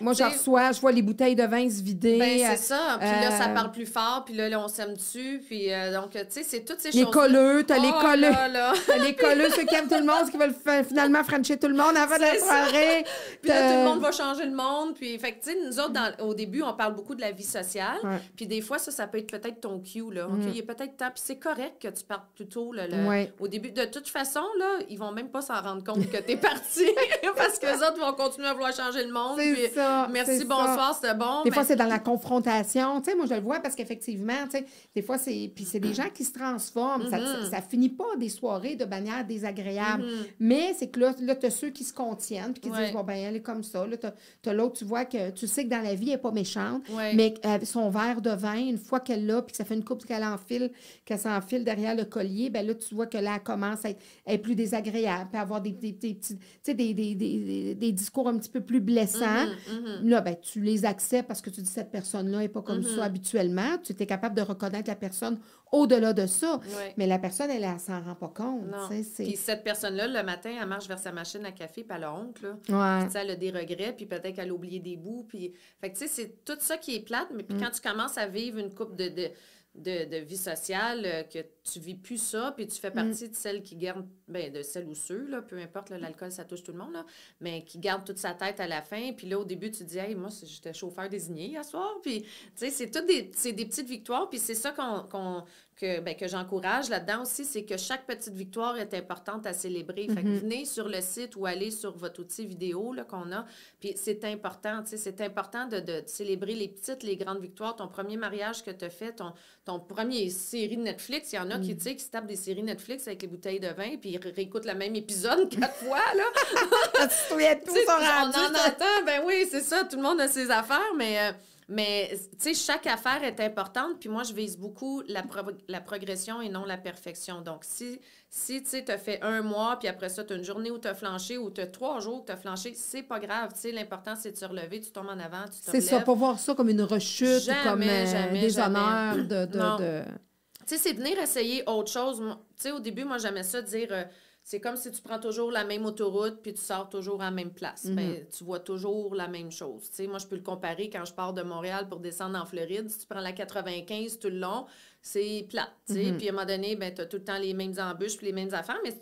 moi, j'en
reçois, je vois les bouteilles de vin se vider. Ben, c'est ça. Euh, puis là, ça euh, parle
plus fort, puis là, on s'aime dessus. Puis euh, donc, tu sais, c'est toutes ces les choses. Colleux, T'as les oh colleux, *laughs* t'as les colleux. ceux qui aiment
tout le monde, ceux qui veulent finalement franchir tout le monde avant la soirée. *laughs* puis là, tout le monde va
changer le monde. Puis, fait tu sais, nous autres, au début, on parle beaucoup de la vie sociale. Puis des fois, ça, ça peut être peut-être ton cue, là. Mm. OK, il est peut-être temps. Puis c'est correct que tu parles plutôt au début, de toute façon, là, ils vont même pas s'en rendre compte que tu es *laughs* parti *laughs* parce que les autres vont continuer à vouloir changer le monde. merci, bonsoir, c'est
bon. Des fois, c'est dans la confrontation. moi, je le vois parce qu'effectivement, des fois, c'est. Puis c'est des gens qui se transforment. ça, ne mm-hmm. finit pas des soirées de manière désagréable. Mm-hmm. Mais c'est que là, tu as ceux qui se contiennent puis qui disent, bon, ben, elle est comme ça. Là, tu l'autre, tu vois que tu sais que dans la vie, elle n'est pas méchante, mais son verre de vin, une fois qu'elle l'a, puis que ça fait une coupe qu'elle enfile, qu'elle s'enfile derrière le collier, ben là, tu vois que là, elle commence à être, plus désagréable, puis avoir des, des, des discours un petit peu plus blessants. Mm-hmm, mm-hmm. là, ben, tu les acceptes parce que tu dis cette personne-là n'est pas comme ça mm-hmm. habituellement. Tu es capable de reconnaître la personne au-delà de ça. Mais la personne, elle, elle, s'en rend pas compte. Puis
cette personne-là, le matin, elle marche vers sa machine à café, puis elle a honte. elle a des regrets, puis peut-être qu'elle a oublié des bouts. Puis... Fait tu sais, c'est tout ça qui est plate, mais puis mm. quand tu commences à vivre une coupe de de, vie sociale, euh, que tu vis plus ça, puis tu fais mm. partie de celles qui gardent, ben, de celles ou ceux, là, peu importe, l'alcool, ça touche tout le monde, mais qui garde toute sa tête à la fin. Puis là, au début, tu dis, hey, moi, j'étais chauffeur désigné hier soir. Puis, tu sais, c'est toutes des, petites victoires. Puis c'est ça ben, que, j'encourage là-dedans aussi, c'est que chaque petite victoire est importante à célébrer. Mm-hmm. venez sur le site ou allez sur votre outil vidéo qu'on a. Puis c'est important, tu sais, c'est important de, de, célébrer les petites, les grandes victoires. Ton premier mariage que tu as fait, ton, ton premier série de Netflix, il y en a qui, mm. tu sais, qui se tapent des séries Netflix avec les bouteilles de vin, puis ils réécoutent le même épisode *laughs* quatre fois, là. *laughs*
tu tout, on en entend,
ben oui, c'est ça, tout le monde a ses affaires, mais... Euh, mais, tu sais, chaque affaire est importante. Puis moi, je vise beaucoup la, la progression et non la perfection. Donc, si, si tu sais, tu as fait un mois, puis après ça, tu as une journée où tu as flanché ou tu as trois jours où tu as flanché, c'est pas grave. Tu sais, l'important, c'est de se relever, tu tombes en avant, tu te C'est ça, pas
voir ça comme une rechute, comme euh, jamais, des de... Tu
sais, c'est venir essayer autre chose. Tu sais, au début, moi, j'aimais ça dire... Euh, c'est comme si tu prends toujours la même autoroute puis tu sors toujours à la même place. Mhm. Ben, tu vois toujours la même chose. moi, je peux le comparer quand je pars de Montréal pour descendre en Floride. Si tu prends la 95 tout le long, c'est plat. Mhm. Puis à un moment donné, ben, tu as tout le temps les mêmes embûches puis les mêmes affaires, mais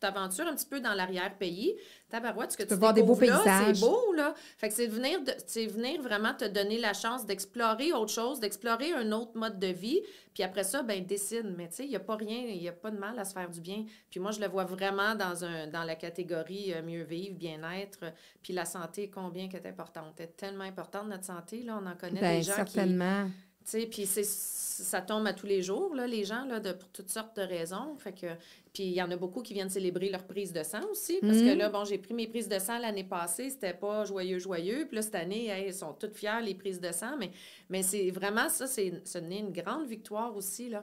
t'aventures un petit peu dans l'arrière-pays, tabarouette, ce que tu, peux voir des beaux paysages. C'est beau, là. Fait que c'est venir, de, venir vraiment te donner la chance d'explorer autre chose, d'explorer un autre mode de vie. Puis après ça, ben décide. Mais tu sais, il n'y a pas rien, il n'y a pas de mal à se faire du bien. Puis moi, je le vois vraiment dans, un, dans la catégorie euh, mieux vivre, bien-être, puis la santé, combien qu'elle est importante. Elle est tellement importante, notre santé, là. On en connaît ben, des gens certainement. Puis ça tombe à tous les jours, là, les gens, là, de, pour toutes sortes de raisons. Fait que, puis il y en a beaucoup qui viennent célébrer leur prise de sang aussi. Parce que mhm. là, bon, j'ai pris mes prises de sang l'année passée, c'était pas joyeux, joyeux. Puis là, cette année, elles sont toutes fières, les prises de sang. Mais, mais c'est vraiment ça, c'est, ce n'est une grande victoire aussi. Là.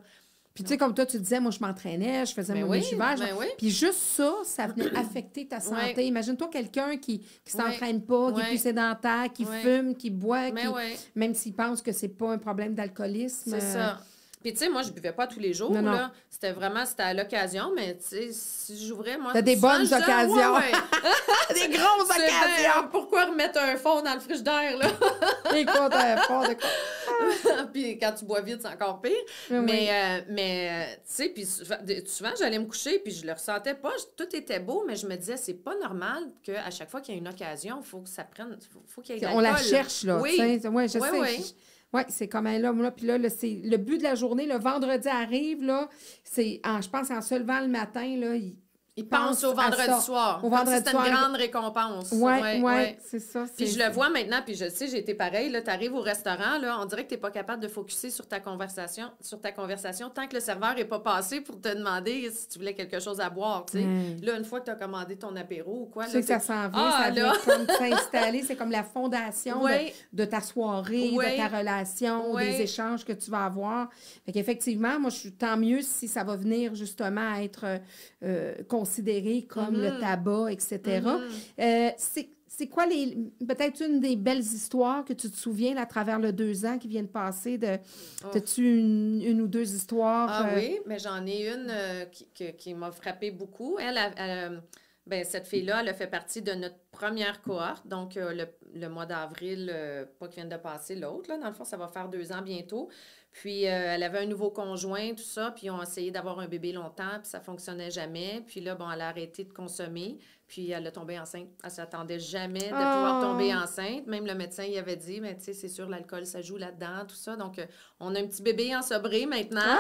Puis tu sais, comme toi, tu disais, moi, je m'entraînais, je faisais ben mon ben Puis juste ça, ça venait *clears throat* affecter ta santé. Imagine-toi quelqu'un qui ne s'entraîne pas, qui est plus sédentaire, qui fume, qui boit, ben même s'il pense que c'est pas un problème d'alcoolisme. C'est ça. Euh,
puis, tu sais, moi, je buvais pas tous les jours. là. C'était vraiment, c'était à l'occasion, mais tu sais, si j'ouvrais, moi. T'as des bonnes ah, occasions. *laughs* des grosses occasions. Hein, pourquoi remettre un fond dans le frigidaire, là? Écoute, *laughs* fond *laughs* puis, quand tu bois vite, c'est encore pire. Mais, euh, mais, euh, tu sais, puis souvent, j'allais me coucher, puis je le ressentais pas. tout était beau, mais je me disais, c'est pas normal qu'à chaque fois qu'il y a une occasion, il faut que ça prenne. faut, faut qu'il y ait On la cherche, là. Oui, oui, Oui.
Oui, c'est comme un là puis là, c'est le but de la journée. Le vendredi arrive, là, c'est, je pense, en se levant le matin, là, il pense au vendredi soir. C'est une grande
récompense. Oui,
c'est ça. Puis je le vois
maintenant, puis je sais, j'ai été pareil. Tu arrives au restaurant, là, on dirait que tu n'es pas capable de focuser sur ta conversation, sur ta conversation tant que le serveur n'est pas passé pour te demander si tu voulais quelque chose à boire. Là, une fois que tu as commandé ton apéro ou quoi. Tu ça s'en vient, ah, ça vient
s'installer. C'est comme la fondation de, ta soirée, de ta relation, des échanges que tu vas avoir. Fait qu'effectivement, moi, je suis tant mieux si ça va venir justement être euh, euh considéré comme le mm-hmm. tabac, etc. Mm-hmm. Euh, c'est quoi les peut-être une des belles histoires que tu te souviens à travers le deux ans qui viennent de passer? De, oh. As-tu une, ou deux histoires? Ah euh? oui,
mais j'en ai une euh, qui, qui, m'a frappée beaucoup. Elle, ben, cette fille-là, elle fait partie de notre première cohorte, donc le, le, mois d'avril, pas qui vient de passer l'autre. Dans le fond, ça va faire deux ans bientôt. Puis euh, elle avait un nouveau conjoint, tout ça, puis on ont essayé d'avoir un bébé longtemps, puis ça fonctionnait jamais. Puis là, bon, elle a arrêté de consommer, puis elle a tombé enceinte. Elle s'attendait jamais de pouvoir oh! tomber enceinte. Même le médecin y avait dit, mais tu sais, c'est sûr, l'alcool, ça joue là-dedans, tout ça. Donc, euh, on a un petit bébé en maintenant. Ah,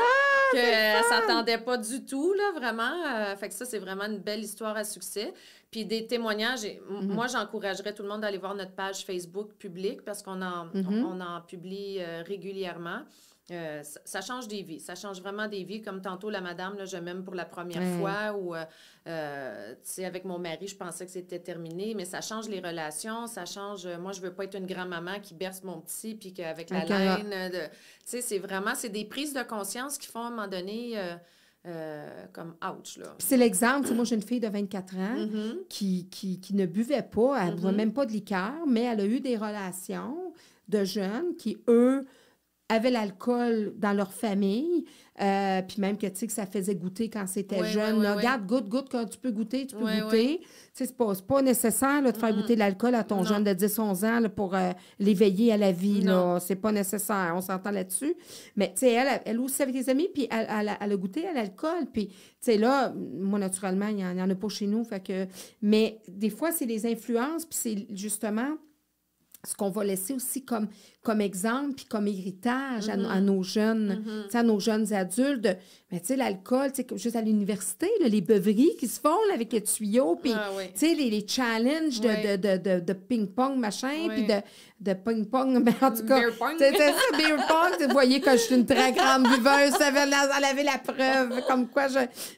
qu'elle ne s'attendait pas du tout, là, vraiment. Euh, fait que ça, c'est vraiment une belle histoire à succès. Puis des témoignages, mm-hmm. moi, j'encouragerais tout le monde d'aller voir notre page Facebook publique parce qu'on en mm-hmm. publie régulièrement. Euh, ça, change des vies. Ça change vraiment des vies. Comme tantôt, la madame, là, je m'aime pour la première fois ou, euh, euh avec mon mari, je pensais que c'était terminé, mais ça change les relations, ça change... Euh, moi, je veux pas être une grand-maman qui berce mon petit puis qu'avec la laine... Tu sais, c'est vraiment... C'est des prises de conscience qui font, à un moment donné... Euh, comme ouch. C'est l'exemple. Moi,
j'ai une fille de 24 ans mm-hmm. qui, qui, ne buvait pas, elle ne boit mm-hmm. même pas de liqueur, mais elle a eu des relations de jeunes qui, eux, avaient l'alcool dans leur famille, euh, puis même que, tu sais, que ça faisait goûter quand c'était jeune. là, Regarde, goûte, goûte, quand tu peux goûter, tu peux goûter. Tu sais, c'est pas, nécessaire de faire goûter de l'alcool à ton jeune de 10-11 ans pour euh, l'éveiller à la vie. là. C'est pas nécessaire, on s'entend là-dessus. Mais, tu sais, elle, elle aussi avec les amis, puis elle, elle, a goûté à l'alcool. Puis, tu sais, là, moi, naturellement, il n'y en, en, a pas chez nous. Fait que... Mais des fois, c'est les influences, puis c'est justement ce qu'on va laisser aussi comme, comme exemple puis comme héritage à, mm-hmm. nos jeunes, mm-hmm. à nos jeunes adultes. Mais tu sais, l'alcool, juste à l'université, les beuveries qui se font avec ah les tuyaux, puis les, challenges de, ping-pong, machin, puis de, ping-pong, mais *laughs* ben, en tout cas, c'était ça, beer pong. Vous voyez que je suis une très grande buveuse, ça avait la preuve, comme quoi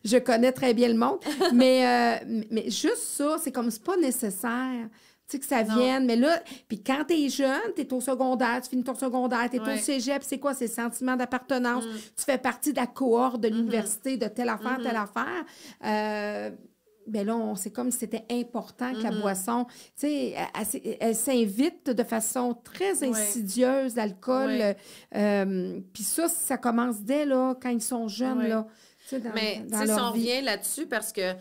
je, connais très bien le monde. Mais, euh, mais juste ça, c'est comme c'est pas nécessaire. Tu que ça vienne. Mais là, puis quand tu es jeune, tu es au secondaire, tu finis ton secondaire, tu es au cégep, c'est quoi? ces sentiments d'appartenance. Mm. Tu fais partie de la cohorte de mm-hmm. l'université, de telle affaire, mm-hmm. telle affaire. mais euh, ben là, c'est comme si c'était important que la mm-hmm. boisson, tu sais, elle, s'invite de façon très insidieuse, l'alcool. Euh, puis ça, ça commence dès là, quand ils sont jeunes, là.
mais tu si on là-dessus, parce que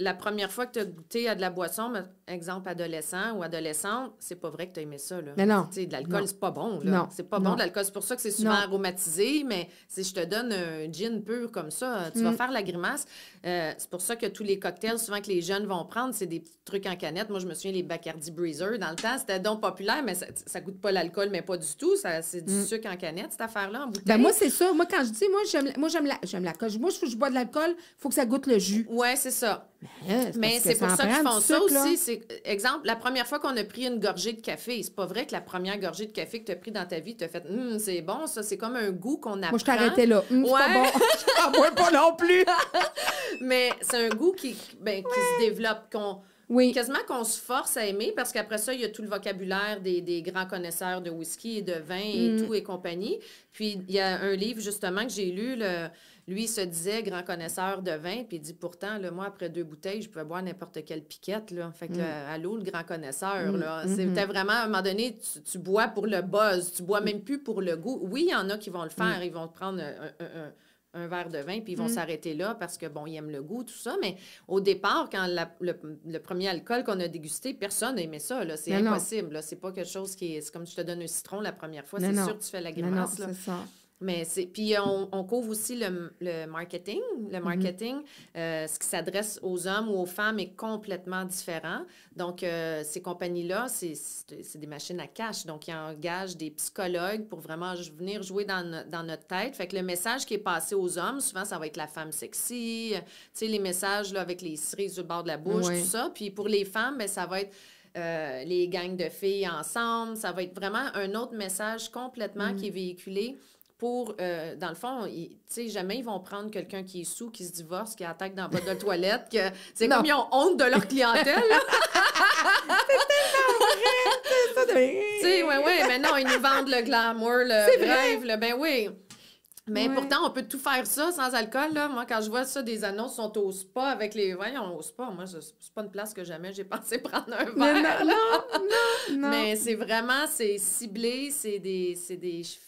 la première fois que tu as goûté à de la boisson, exemple, adolescent ou adolescente, c'est pas vrai que tu aimé ça. Là. Mais non. de l'alcool, c'est pas bon. Non. C'est pas bon de l'alcool. C'est pour ça que c'est souvent aromatisé, mais si je te donne un gin pur comme ça, tu vas mm. faire la grimace. Euh, c'est pour ça que tous les cocktails, souvent que les jeunes vont prendre, c'est des trucs en canette. Moi, je me souviens, les Bacardi Breezer, dans le temps, c'était donc populaire, mais ça, goûte pas l'alcool, mais pas du tout. Ça, c'est du mm. sucre en canette, cette affaire-là, en ben, bouteille. Ben moi,
c'est ça. Moi, quand je dis, moi, j'aime, moi, la, j'aime coche. Moi, je, je bois de l'alcool, faut que ça goûte le jus. Ouais, c'est ça. Mais, hein, c'est, pour ça qu'ils font ça aussi
exemple, la première fois qu'on a pris une gorgée de café, c'est pas vrai que la première gorgée de café que tu as pris dans ta vie, tu fait hum, c'est bon, ça, c'est comme un goût qu'on apprend. Moi, je t'arrêtais
là. Hum, pas *laughs*
ah, moi, pas non plus. *laughs* Mais c'est un goût qui, ben, qui se développe, qu'on. Quasiment qu'on se force à aimer parce qu'après ça, il y a tout le vocabulaire des, grands connaisseurs de whisky et de vin et hum. tout et compagnie. Puis il y a un livre justement que j'ai lu, le, lui, se disait grand connaisseur de vin, puis il dit pourtant, le moi, après deux bouteilles, je pouvais boire n'importe quelle piquette. Là. Fait que, mm. allô, le grand connaisseur. Mm. Mm-hmm. C'était vraiment, à un moment donné, tu, bois pour le buzz, tu bois même plus pour le goût. Oui, il y en a qui vont le mm. faire, ils vont prendre un, verre de vin, puis ils vont s'arrêter là parce que, bon, ils aiment le goût, tout ça. Mais au départ, quand le, premier alcool qu'on a dégusté, personne n'aimait ça. C'est impossible. C'est pas quelque chose qui est. C'est comme je te donne un citron la première fois. C'est sûr que tu fais la grimace. Ça. Mais mm-hmm. Puis on, couvre aussi le, marketing. Le mm-hmm. marketing, euh, ce qui s'adresse aux hommes ou aux femmes est complètement différent. Donc, euh, ces compagnies-là, c'est des machines à cash. Donc, ils engagent des psychologues pour vraiment venir jouer dans, notre tête. Fait que le message qui est passé aux hommes, souvent, ça va être la femme sexy, euh, tu sais, les messages là, avec les cerises au bord de la bouche, tout ça. Puis pour les femmes, ben, ça va être. les gangs de filles ensemble. Ça va être vraiment un autre message complètement mm. qui est véhiculé euh, dans le fond, tu sais, jamais ils vont prendre quelqu'un qui est sous, qui se divorce, qui attaque dans le toilette, que c'est comme ils ont honte de leur clientèle. *laughs* c'est tellement vrai! Tu sais, ouais, ouais, mais non, ils nous vendent le glamour, le rêve, le ben oui. Mais pourtant, on peut tout faire ça sans alcool. Moi, quand je vois ça, des annonces sont au spa avec les. Voyons, au spa, moi, c'est pas une place que jamais j'ai *laughs* pensé prendre un verre. Mais non, non, Mais c'est vraiment, c'est ciblé, c'est des,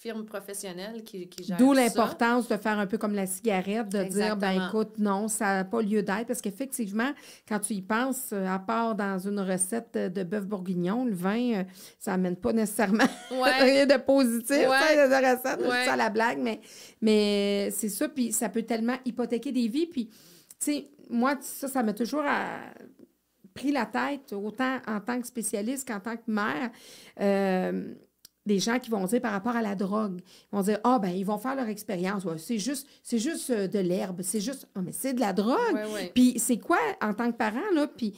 firmes professionnelles qui, qui ça. D'où l'importance
de faire un peu comme la cigarette, de dire, ben écoute, non, ça n'a pas lieu d'être. Parce qu'effectivement, quand tu y penses, euh, à part dans une recette de bœuf bourguignon, le vin, euh, ça n'amène pas nécessairement *laughs* rien de positif. Ça, la ça la blague, mais. Mais c'est ça, puis ça peut tellement hypothéquer des vies. Puis, tu sais, moi, ça, ça m'a toujours euh, pris la tête, autant en tant que spécialiste qu'en tant que mère. Euh, des gens qui vont dire par rapport à la drogue, ils vont dire ah oh, ben ils vont faire leur expérience, c'est juste c'est juste euh, de l'herbe, c'est juste oh, mais c'est de la drogue. Puis c'est quoi en tant que parent là, puis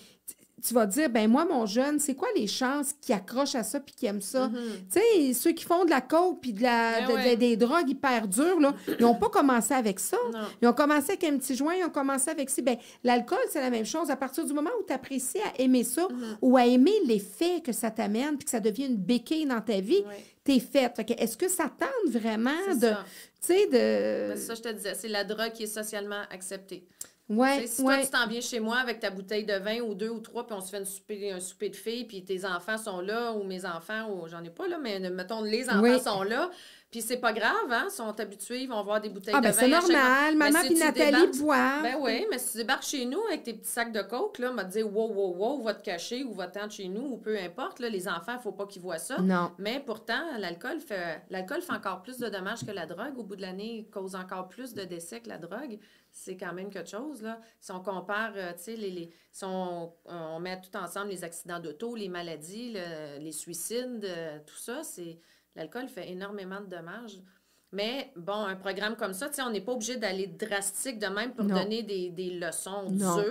tu vas dire, ben moi, mon jeune, c'est quoi les chances qui accroche à ça puis qui aime ça? Mm-hmm. Tu sais, ceux qui font de la coke puis de la, ben des drogues hyper dures, là, ils n'ont pas commencé avec ça. Ils ont commencé avec un petit joint, ils ont commencé avec ça. Ben, l'alcool, c'est la même chose. À partir du moment où tu apprécies à aimer ça mm-hmm. ou à aimer l'effet que ça t'amène puis que ça devient une béquille dans ta vie, t'es faite. Est-ce que ça tente vraiment de... Tu sais, de... Ben, ça,
je te disais, c'est la drogue qui est socialement acceptée. Ouais, si toi, tu t'en viens chez moi avec ta bouteille de vin ou deux ou trois, puis on se fait un souper de filles, puis tes enfants sont là, ou mes enfants, ou j'en ai pas là, mais mettons, les enfants sont là, puis c'est pas grave, hein? Ils sont habitués, ils vont voir des bouteilles ah, ben, de ben C'est normal. Maman et Nathalie boivent. Ben oui, mais si tu débarques chez nous avec tes petits sacs de coke, là, m'a dit wow, wow, wow, va te cacher ou va te chez nous ou peu importe. Là, les enfants, il faut pas qu'ils voient ça. Non. Mais pourtant, l'alcool fait l'alcool fait encore plus de dommages que la drogue. Au bout de l'année, cause encore plus de décès que la drogue. C'est quand même quelque chose, là. Si on compare, euh, tu sais, les, si on, met tout ensemble les accidents d'auto, les maladies, les suicides, euh, tout ça, c'est L'alcool fait énormément de dommages. Mais bon, un programme comme ça, on n'est pas obligé d'aller drastique de même pour donner des, leçons dures.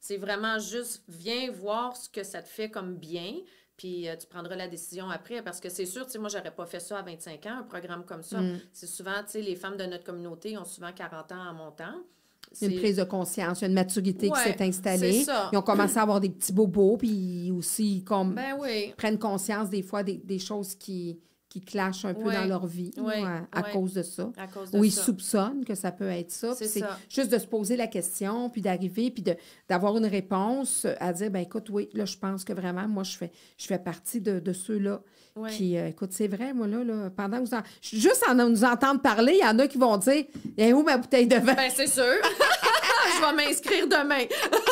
C'est vraiment juste, viens voir ce que ça te fait comme bien, puis euh, tu prendras la décision après. Parce que c'est sûr, moi, j'aurais pas fait ça à 25 ans, un programme comme ça. Mm. C'est souvent, les femmes de notre communauté ont souvent 40 ans en montant
une prise de conscience, une maturité qui s'est installée. Ils ont commencé à avoir des petits bobos, puis aussi comme ben prennent conscience des fois des choses qui, qui clashent un peu dans leur vie à, cause de ça. Ou ils soupçonnent que ça peut être ça. C'est juste de se poser la question, puis d'arriver, puis d'avoir une réponse à dire, ben écoute, oui, là, je pense que vraiment, moi, je fais, je fais partie de, ceux-là qui, euh, écoute, c'est vrai, moi, là, là pendant que vous en... Juste en nous entendre parler, il y en a qui vont dire, il où ma bouteille de vin? Ben, c'est sûr. *laughs*
je vais m'inscrire
demain. *laughs*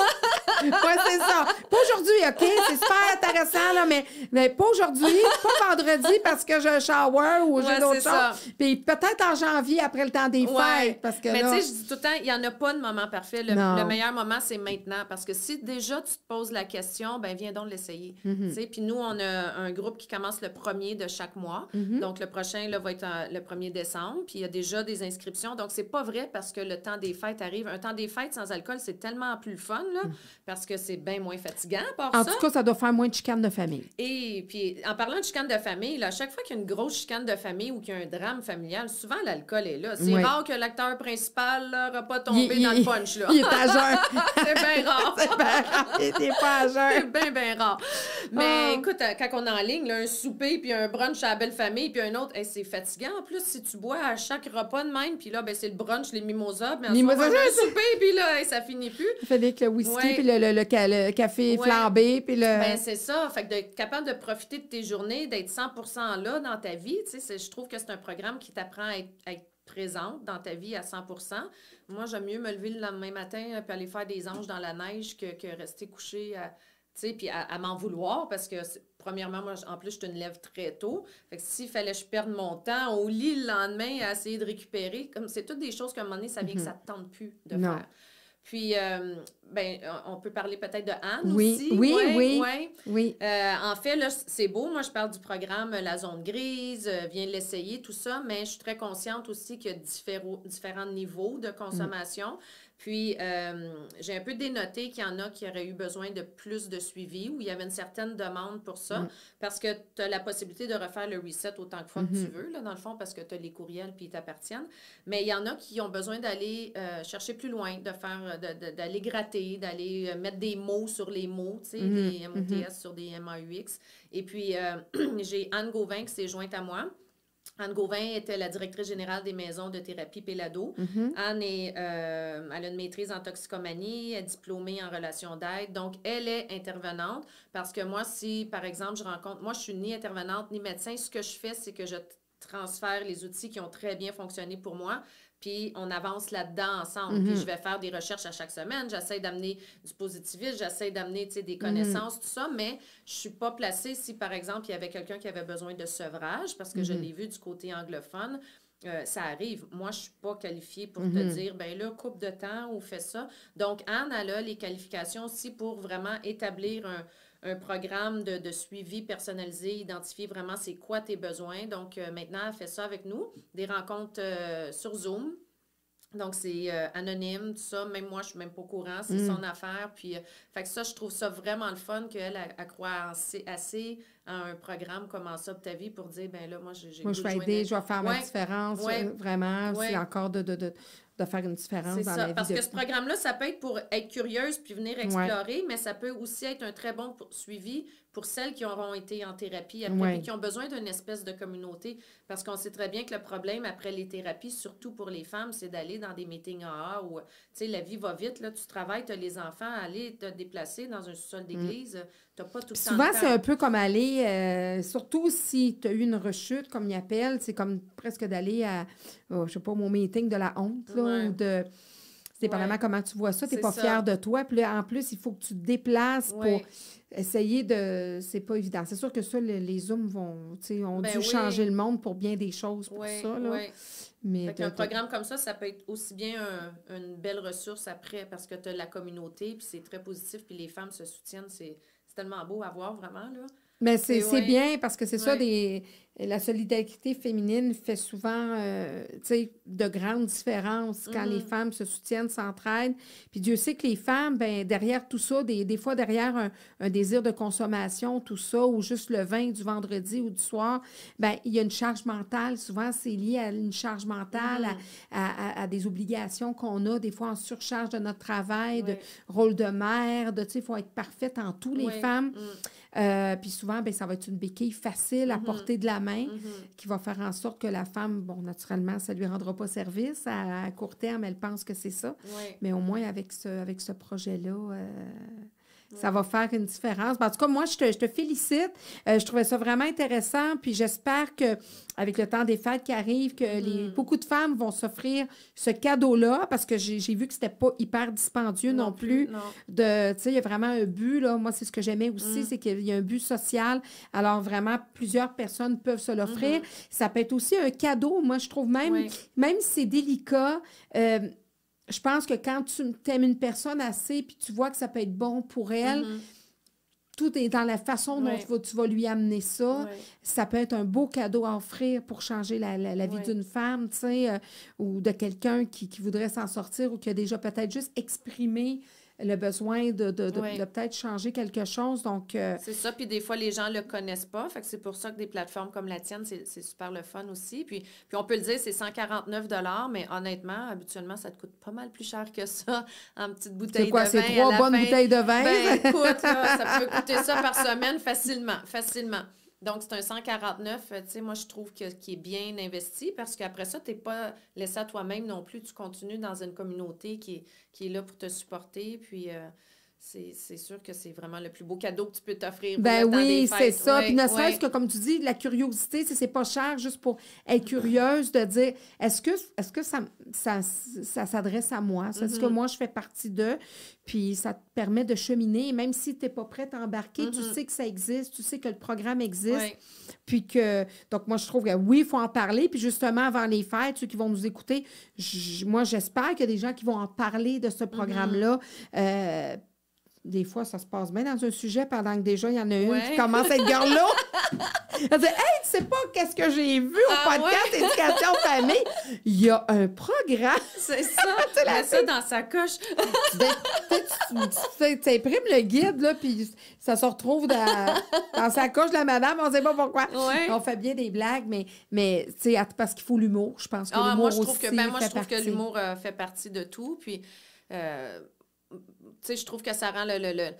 ouais, c'est ça. Pas aujourd'hui, OK? C'est super intéressant, là, mais, mais pas aujourd'hui, pas vendredi parce que j'ai un shower ou j'ai d'autres choses. Puis peut-être en janvier après le temps des fêtes. Parce que mais tu sais, je
dis tout le temps, il n'y en a pas de moment parfait. Le, meilleur moment, c'est maintenant. Parce que si déjà tu te poses la question, ben viens donc l'essayer. Mhm. Tu sais, Puis nous, on a un groupe qui commence le premier de chaque mois. Mhm. Donc le prochain, là, va être le 1er décembre. Puis il y a déjà des inscriptions. Donc c'est pas vrai parce que le temps des fêtes arrive. Un temps des fêtes sans alcool, c'est tellement plus fun, là. Mhm parce que c'est bien moins fatigant. en tout
cas, ça doit faire moins de chicanes de famille.
Et puis, en parlant de chicanes de famille, à chaque fois qu'il y a une grosse chicane de famille ou qu'il y a un drame familial, souvent l'alcool est là. C'est rare que l'acteur principal n'aura pas tombé dans le punch. *laughs* *laughs* Il est pas c'est bien rare. c'est bien pas C'est bien, bien rare. Mais ah. écoute, euh, quand on est en ligne, un souper, puis un brunch à la belle famille, puis un autre, c'est fatigant. En plus, si tu bois à chaque repas de même, puis là, ben, c'est le brunch, les mimosas, mais un souper, puis là, ça finit plus.
Il fallait que le whisky, puis le le, café flambé. Puis le... Ben, c'est
ça. Fait capable de profiter de tes journées, d'être 100 là dans ta vie, je trouve que c'est un programme qui t'apprend à être, à présente dans ta vie à 100 Moi, j'aime mieux me lever le lendemain matin euh, puis aller faire des anges dans la neige que, rester couché à à, m'en vouloir parce que, premièrement, moi, en plus, je te lève très tôt. Fait que s'il fallait que je perde mon temps au lit le lendemain à essayer de récupérer, comme c'est toutes des choses qu'à un moment donné, ça vient que mhm. ça ne tente plus de faire. Puis, euh, ben, on peut parler peut-être de Anne oui, aussi. Oui, oui, oui. Euh, en fait, là, c'est beau. Moi, je parle du programme La Zone Grise, euh, viens l'essayer, tout ça. Mais je suis très consciente aussi qu'il y a différents niveaux de consommation. Mm. Puis, euh, j'ai un peu dénoté qu'il y en a qui auraient eu besoin de plus de suivi où il y avait une certaine demande pour ça mm. parce que tu as la possibilité de refaire le reset autant que fois que tu mm-hmm. veux, là, dans le fond, parce que tu as les courriels puis ils t'appartiennent. Mais il y en a qui ont besoin d'aller euh, chercher plus loin, d'aller gratter, d'aller euh, mettre des mots sur les mots, tu sais, mm-hmm. des MOTS mm-hmm. sur des MAUX. Et puis, *clears throat* j'ai Anne Gauvin qui s'est jointe à moi. Anne Gauvin était la directrice générale des maisons de thérapie Pélado. Mm-hmm. Anne est, euh, elle a une maîtrise en toxicomanie, elle est diplômée en relations d'aide. Donc, elle est intervenante parce que moi, si, par exemple, je rencontre, moi, je suis ni intervenante ni médecin, ce que je fais, c'est que je transfère les outils qui ont très bien fonctionné pour moi, puis on avance là-dedans ensemble. Puis mhm. je vais faire des recherches à chaque semaine, j'essaie d'amener du positivisme, j'essaie d'amener des mhm. connaissances, tout ça, mais je suis pas placée si, par exemple, il y avait quelqu'un qui avait besoin de sevrage, parce que je mhm. l'ai vu du côté anglophone, euh, ça arrive. Moi, je ne suis pas qualifiée pour te dire, ben là, coupe de temps ou fait ça. Donc, Anne, elle a les qualifications aussi pour vraiment établir un, un programme de, suivi personnalisé, identifier vraiment c'est quoi tes besoins. Donc, euh, maintenant, elle fait ça avec nous, des rencontres euh, sur Zoom. Donc, c'est euh, anonyme, tout ça. Même moi, je suis même pas au courant. C'est mm. son affaire. Puis, fait que ça, je trouve ça vraiment le fun qu'elle accroît assez, à un programme comme en de ta vie pour dire, ben là, moi, j'ai. Moi, je vais aider, je vais faire ma différence. vraiment, c'est
encore de, de faire une différence dans parce Parce que ce
programme-là, ça peut être pour être curieuse puis venir explorer, mais ça peut aussi être un très bon suivi pour celles qui auront été en thérapie après qui ont besoin d'une espèce de communauté. Parce qu'on sait très bien que le problème après les thérapies, surtout pour les femmes, c'est d'aller dans des meetings A, où, tu sais, la vie va vite, là, tu travailles, tu as les enfants, aller te déplacer dans un sous sol mm. d'église, tu n'as pas tout le temps. Souvent, c'est un peu
comme aller, euh, surtout si tu as eu une rechute, comme ils appellent, c'est comme presque d'aller à, je oh, je sais pas, mon meeting de la honte, de dépendamment comment tu vois ça, tu n'es pas fier de toi. Puis là, en plus, il faut que tu te déplaces pour essayer de. C'est pas évident. C'est sûr que ça, les, hommes Zooms vont, ont ben dû changer le monde pour bien des choses pour ça. Là. Mais un programme
comme ça, ça peut être aussi bien une belle ressource après parce que tu as la communauté, puis c'est très positif, puis les femmes se soutiennent. C'est tellement beau à voir vraiment.
Mais c'est bien parce que c'est ça, des, la solidarité féminine fait souvent euh, de grandes différences quand les mm. femmes se soutiennent, s'entraident. Puis Dieu sait que les femmes, ben, derrière tout ça, des, fois derrière un, désir de consommation, tout ça, ou juste le vin du vendredi ou du soir, ben, il y a une charge mentale. Souvent, c'est lié à une charge mentale, à, mm. des obligations qu'on a, des fois en surcharge de notre travail, de rôle de mère, de, tu sais, il faut être parfaite en tout, les femmes. Mm. Euh, puis souvent, ben, ça va être une béquille facile à mm-hmm. porter de la main, mm-hmm. qui va faire en sorte que la femme, bon, naturellement, ça ne lui rendra pas service. À, court terme, elle pense que c'est ça. Mais au moins, avec ce, avec ce projet-là, euh, ça va faire une différence. Ben, en tout cas, moi, je te, je te félicite. Euh, je trouvais ça vraiment intéressant. Puis j'espère que avec le temps des fêtes qui arrivent, que les, mm. beaucoup de femmes vont s'offrir ce cadeau-là parce que j'ai vu que c'était pas hyper dispendieux non, plus. Tu sais, il y a vraiment un but. Là. Moi, c'est ce que j'aimais aussi, mm. c'est qu'il y a un but social. Alors, vraiment, plusieurs personnes peuvent se l'offrir. Mm-hmm. Ça peut être aussi un cadeau. Moi, je trouve même, même si c'est délicat, euh, je pense que quand tu aimes une personne assez, puis tu vois que ça peut être bon pour elle, mm-hmm. tout est dans la façon dont tu, vas, lui amener ça. Ça peut être un beau cadeau à offrir pour changer la, vie d'une femme, tu sais, euh, ou de quelqu'un qui, qui voudrait s'en sortir ou qui a déjà peut-être juste exprimé le besoin de, de, peut-être changer quelque chose. Donc, euh, C'est
ça. Puis des fois, les gens ne le connaissent pas. Fait que c'est pour ça que des plateformes comme la tienne, c'est super le fun aussi. Puis, puis on peut le dire, c'est 149 mais honnêtement, habituellement, ça te coûte pas mal plus cher que ça *laughs* en petite bouteille de vin. C'est trois bonnes bouteilles de vin? Ben, *laughs* ça peut coûter ça par semaine facilement. Facilement. Donc, c'est un 149, euh, tu sais, moi, je trouve que, qui est bien investi parce qu'après ça, tu n'es pas laissé à toi-même non plus. Tu continues dans une communauté qui, qui est là pour te supporter. Puis, euh, c'est sûr que c'est vraiment le plus beau cadeau que tu peux t'offrir. Ben oui, c'est ça. Puis ne serait-ce que,
comme tu dis, la curiosité, c'est pas cher juste pour être curieuse, de dire est-ce que, est que ça, ça, s'adresse à moi? Est-ce que mm-hmm. moi, je fais partie d'eux? Puis ça te permet de cheminer. même si tu n'es pas prête à embarquer, tu mm-hmm. sais que ça existe, tu sais que le programme existe. Puis que, donc moi, je trouve que oui, il faut en parler. Puis justement, avant les fêtes, ceux qui vont nous écouter, moi, j'espère qu'il y a des gens qui vont en parler de ce mm-hmm. programme-là. Euh, des fois, ça se passe bien dans un sujet pendant que déjà, il y en a une qui commence à être garlot. *laughs* Elle dit Hey, tu sais pas qu'est-ce que j'ai vu au ah podcast *laughs* Éducation Famille Il y a un programme. C'est ça. *laughs* tu l'as ça dans sa coche. tu imprimes le guide, là, puis ça se retrouve dans, dans sa coche de la madame, on sait pas pourquoi. On fait bien des blagues, mais, mais parce qu'il faut l'humour, je pense que ah, moi, je trouve que, ben, moi, je trouve que l'humour
euh, fait partie de tout. Puis. Euh, sais, je trouve que ça rend le. le, le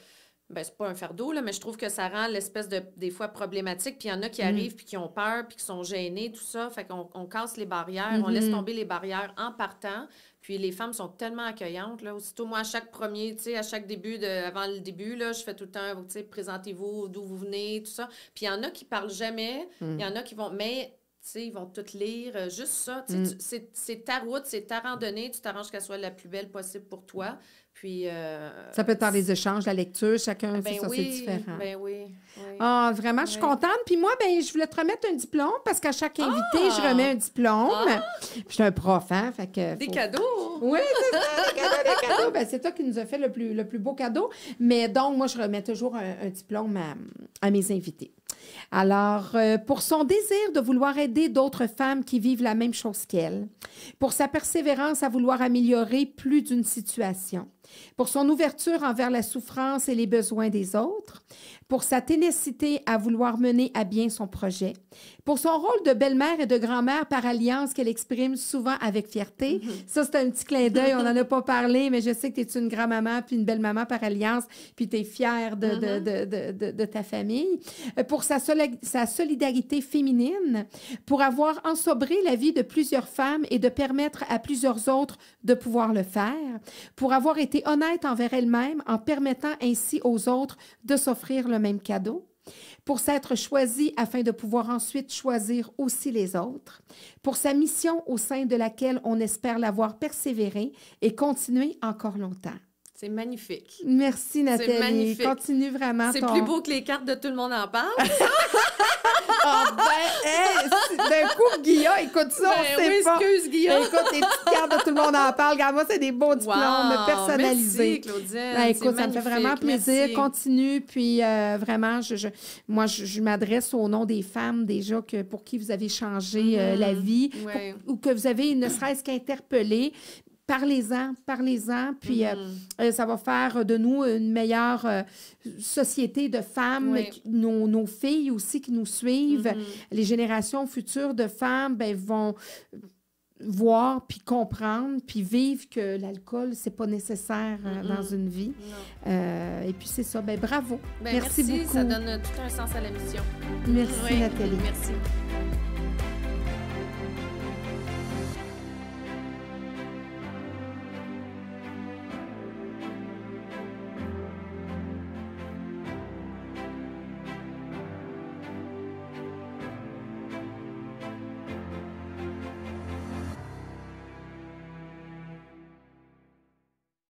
ben, c'est pas un fardeau, là, mais je trouve que ça rend l'espèce de, des fois, problématique. Puis il y en a qui mm. arrivent, puis qui ont peur, puis qui sont gênés, tout ça. Fait qu'on on casse les barrières, on laisse mm-hmm. tomber les barrières en partant. Puis les femmes sont tellement accueillantes, là. Aussitôt, moi, à chaque premier, tu sais, à chaque début, de, avant le début, là, je fais tout le temps, tu sais, présentez-vous, d'où vous venez, tout ça. Puis il y en a qui parlent jamais, il y mm. en a qui vont... Mais sais, ils vont tout lire, euh, juste ça. Mm. C'est ta route, c'est ta randonnée, tu t'arranges qu'elle soit la plus belle possible pour toi. Puis, euh,
ça peut être dans les échanges, la lecture, chacun, ben c'est différent. Ben oui, Ah, vraiment, je suis contente. Puis moi, ben, je voulais te remettre un diplôme parce qu'à chaque ah! invité, je remets un diplôme. Ah! je suis un prof, hein, Des cadeaux! Oui, c'est ça, des cadeaux, des cadeaux. Ben, c'est toi qui nous as fait le plus, le plus beau cadeau. Mais donc, moi, je remets toujours un, diplôme à mes invités. Alors, euh, pour son désir de vouloir aider d'autres femmes qui vivent la même chose qu'elle, pour sa persévérance à vouloir améliorer plus d'une situation, pour son ouverture envers la souffrance et les besoins des autres, pour sa ténacité à vouloir mener à bien son projet, pour son rôle de belle-mère et de grand-mère par alliance qu'elle exprime souvent avec fierté. Mm-hmm. Ça, c'est un petit clin d'œil, on n'en a pas parlé, mais je sais que tu es une grand-maman puis une belle-maman par alliance, puis tu es fière mm-hmm. de, de, ta famille. Euh, pour sa, sa solidarité féminine, pour avoir ensobré la vie de plusieurs femmes et de permettre à plusieurs autres de pouvoir le faire, pour avoir été honnête envers elle-même en permettant ainsi aux autres de s'offrir le même cadeau pour s'être choisi afin de pouvoir ensuite choisir aussi les autres, pour sa mission au sein de laquelle on espère l'avoir persévéré et continuer encore longtemps.
C'est magnifique. Merci, Nathalie. Magnifique. Continue
vraiment. C'est plus beau
que les cartes de Tout le monde en parle. *laughs*
Ah ben, d'un coup, Guilla, écoute ça, ben, on sait oui, pas. excuse, Guilla. Ben, écoute, les petites cartes tout le monde en parle. Regarde, moi, c'est des beaux diplômes personnalisés. Merci, Claudine. Ben, écoute, ça me fait vraiment plaisir. Continue, puis euh, vraiment, je, moi, je, m'adresse au nom des femmes déjà que, pour qui vous avez changé euh, la mhm, vie ou que vous avez ne serait-ce qu'interpellé parlez-en, parlez-en, puis euh, mm. euh, ça va faire de nous une meilleure euh, société de femmes, nos, filles aussi qui nous suivent, mm-hmm. les générations futures de femmes ben, vont voir puis comprendre puis vivre que l'alcool c'est pas nécessaire dans une vie et puis c'est ça ben bravo ben, merci, beaucoup ça donne tout
un sens à la mission merci Nathalie merci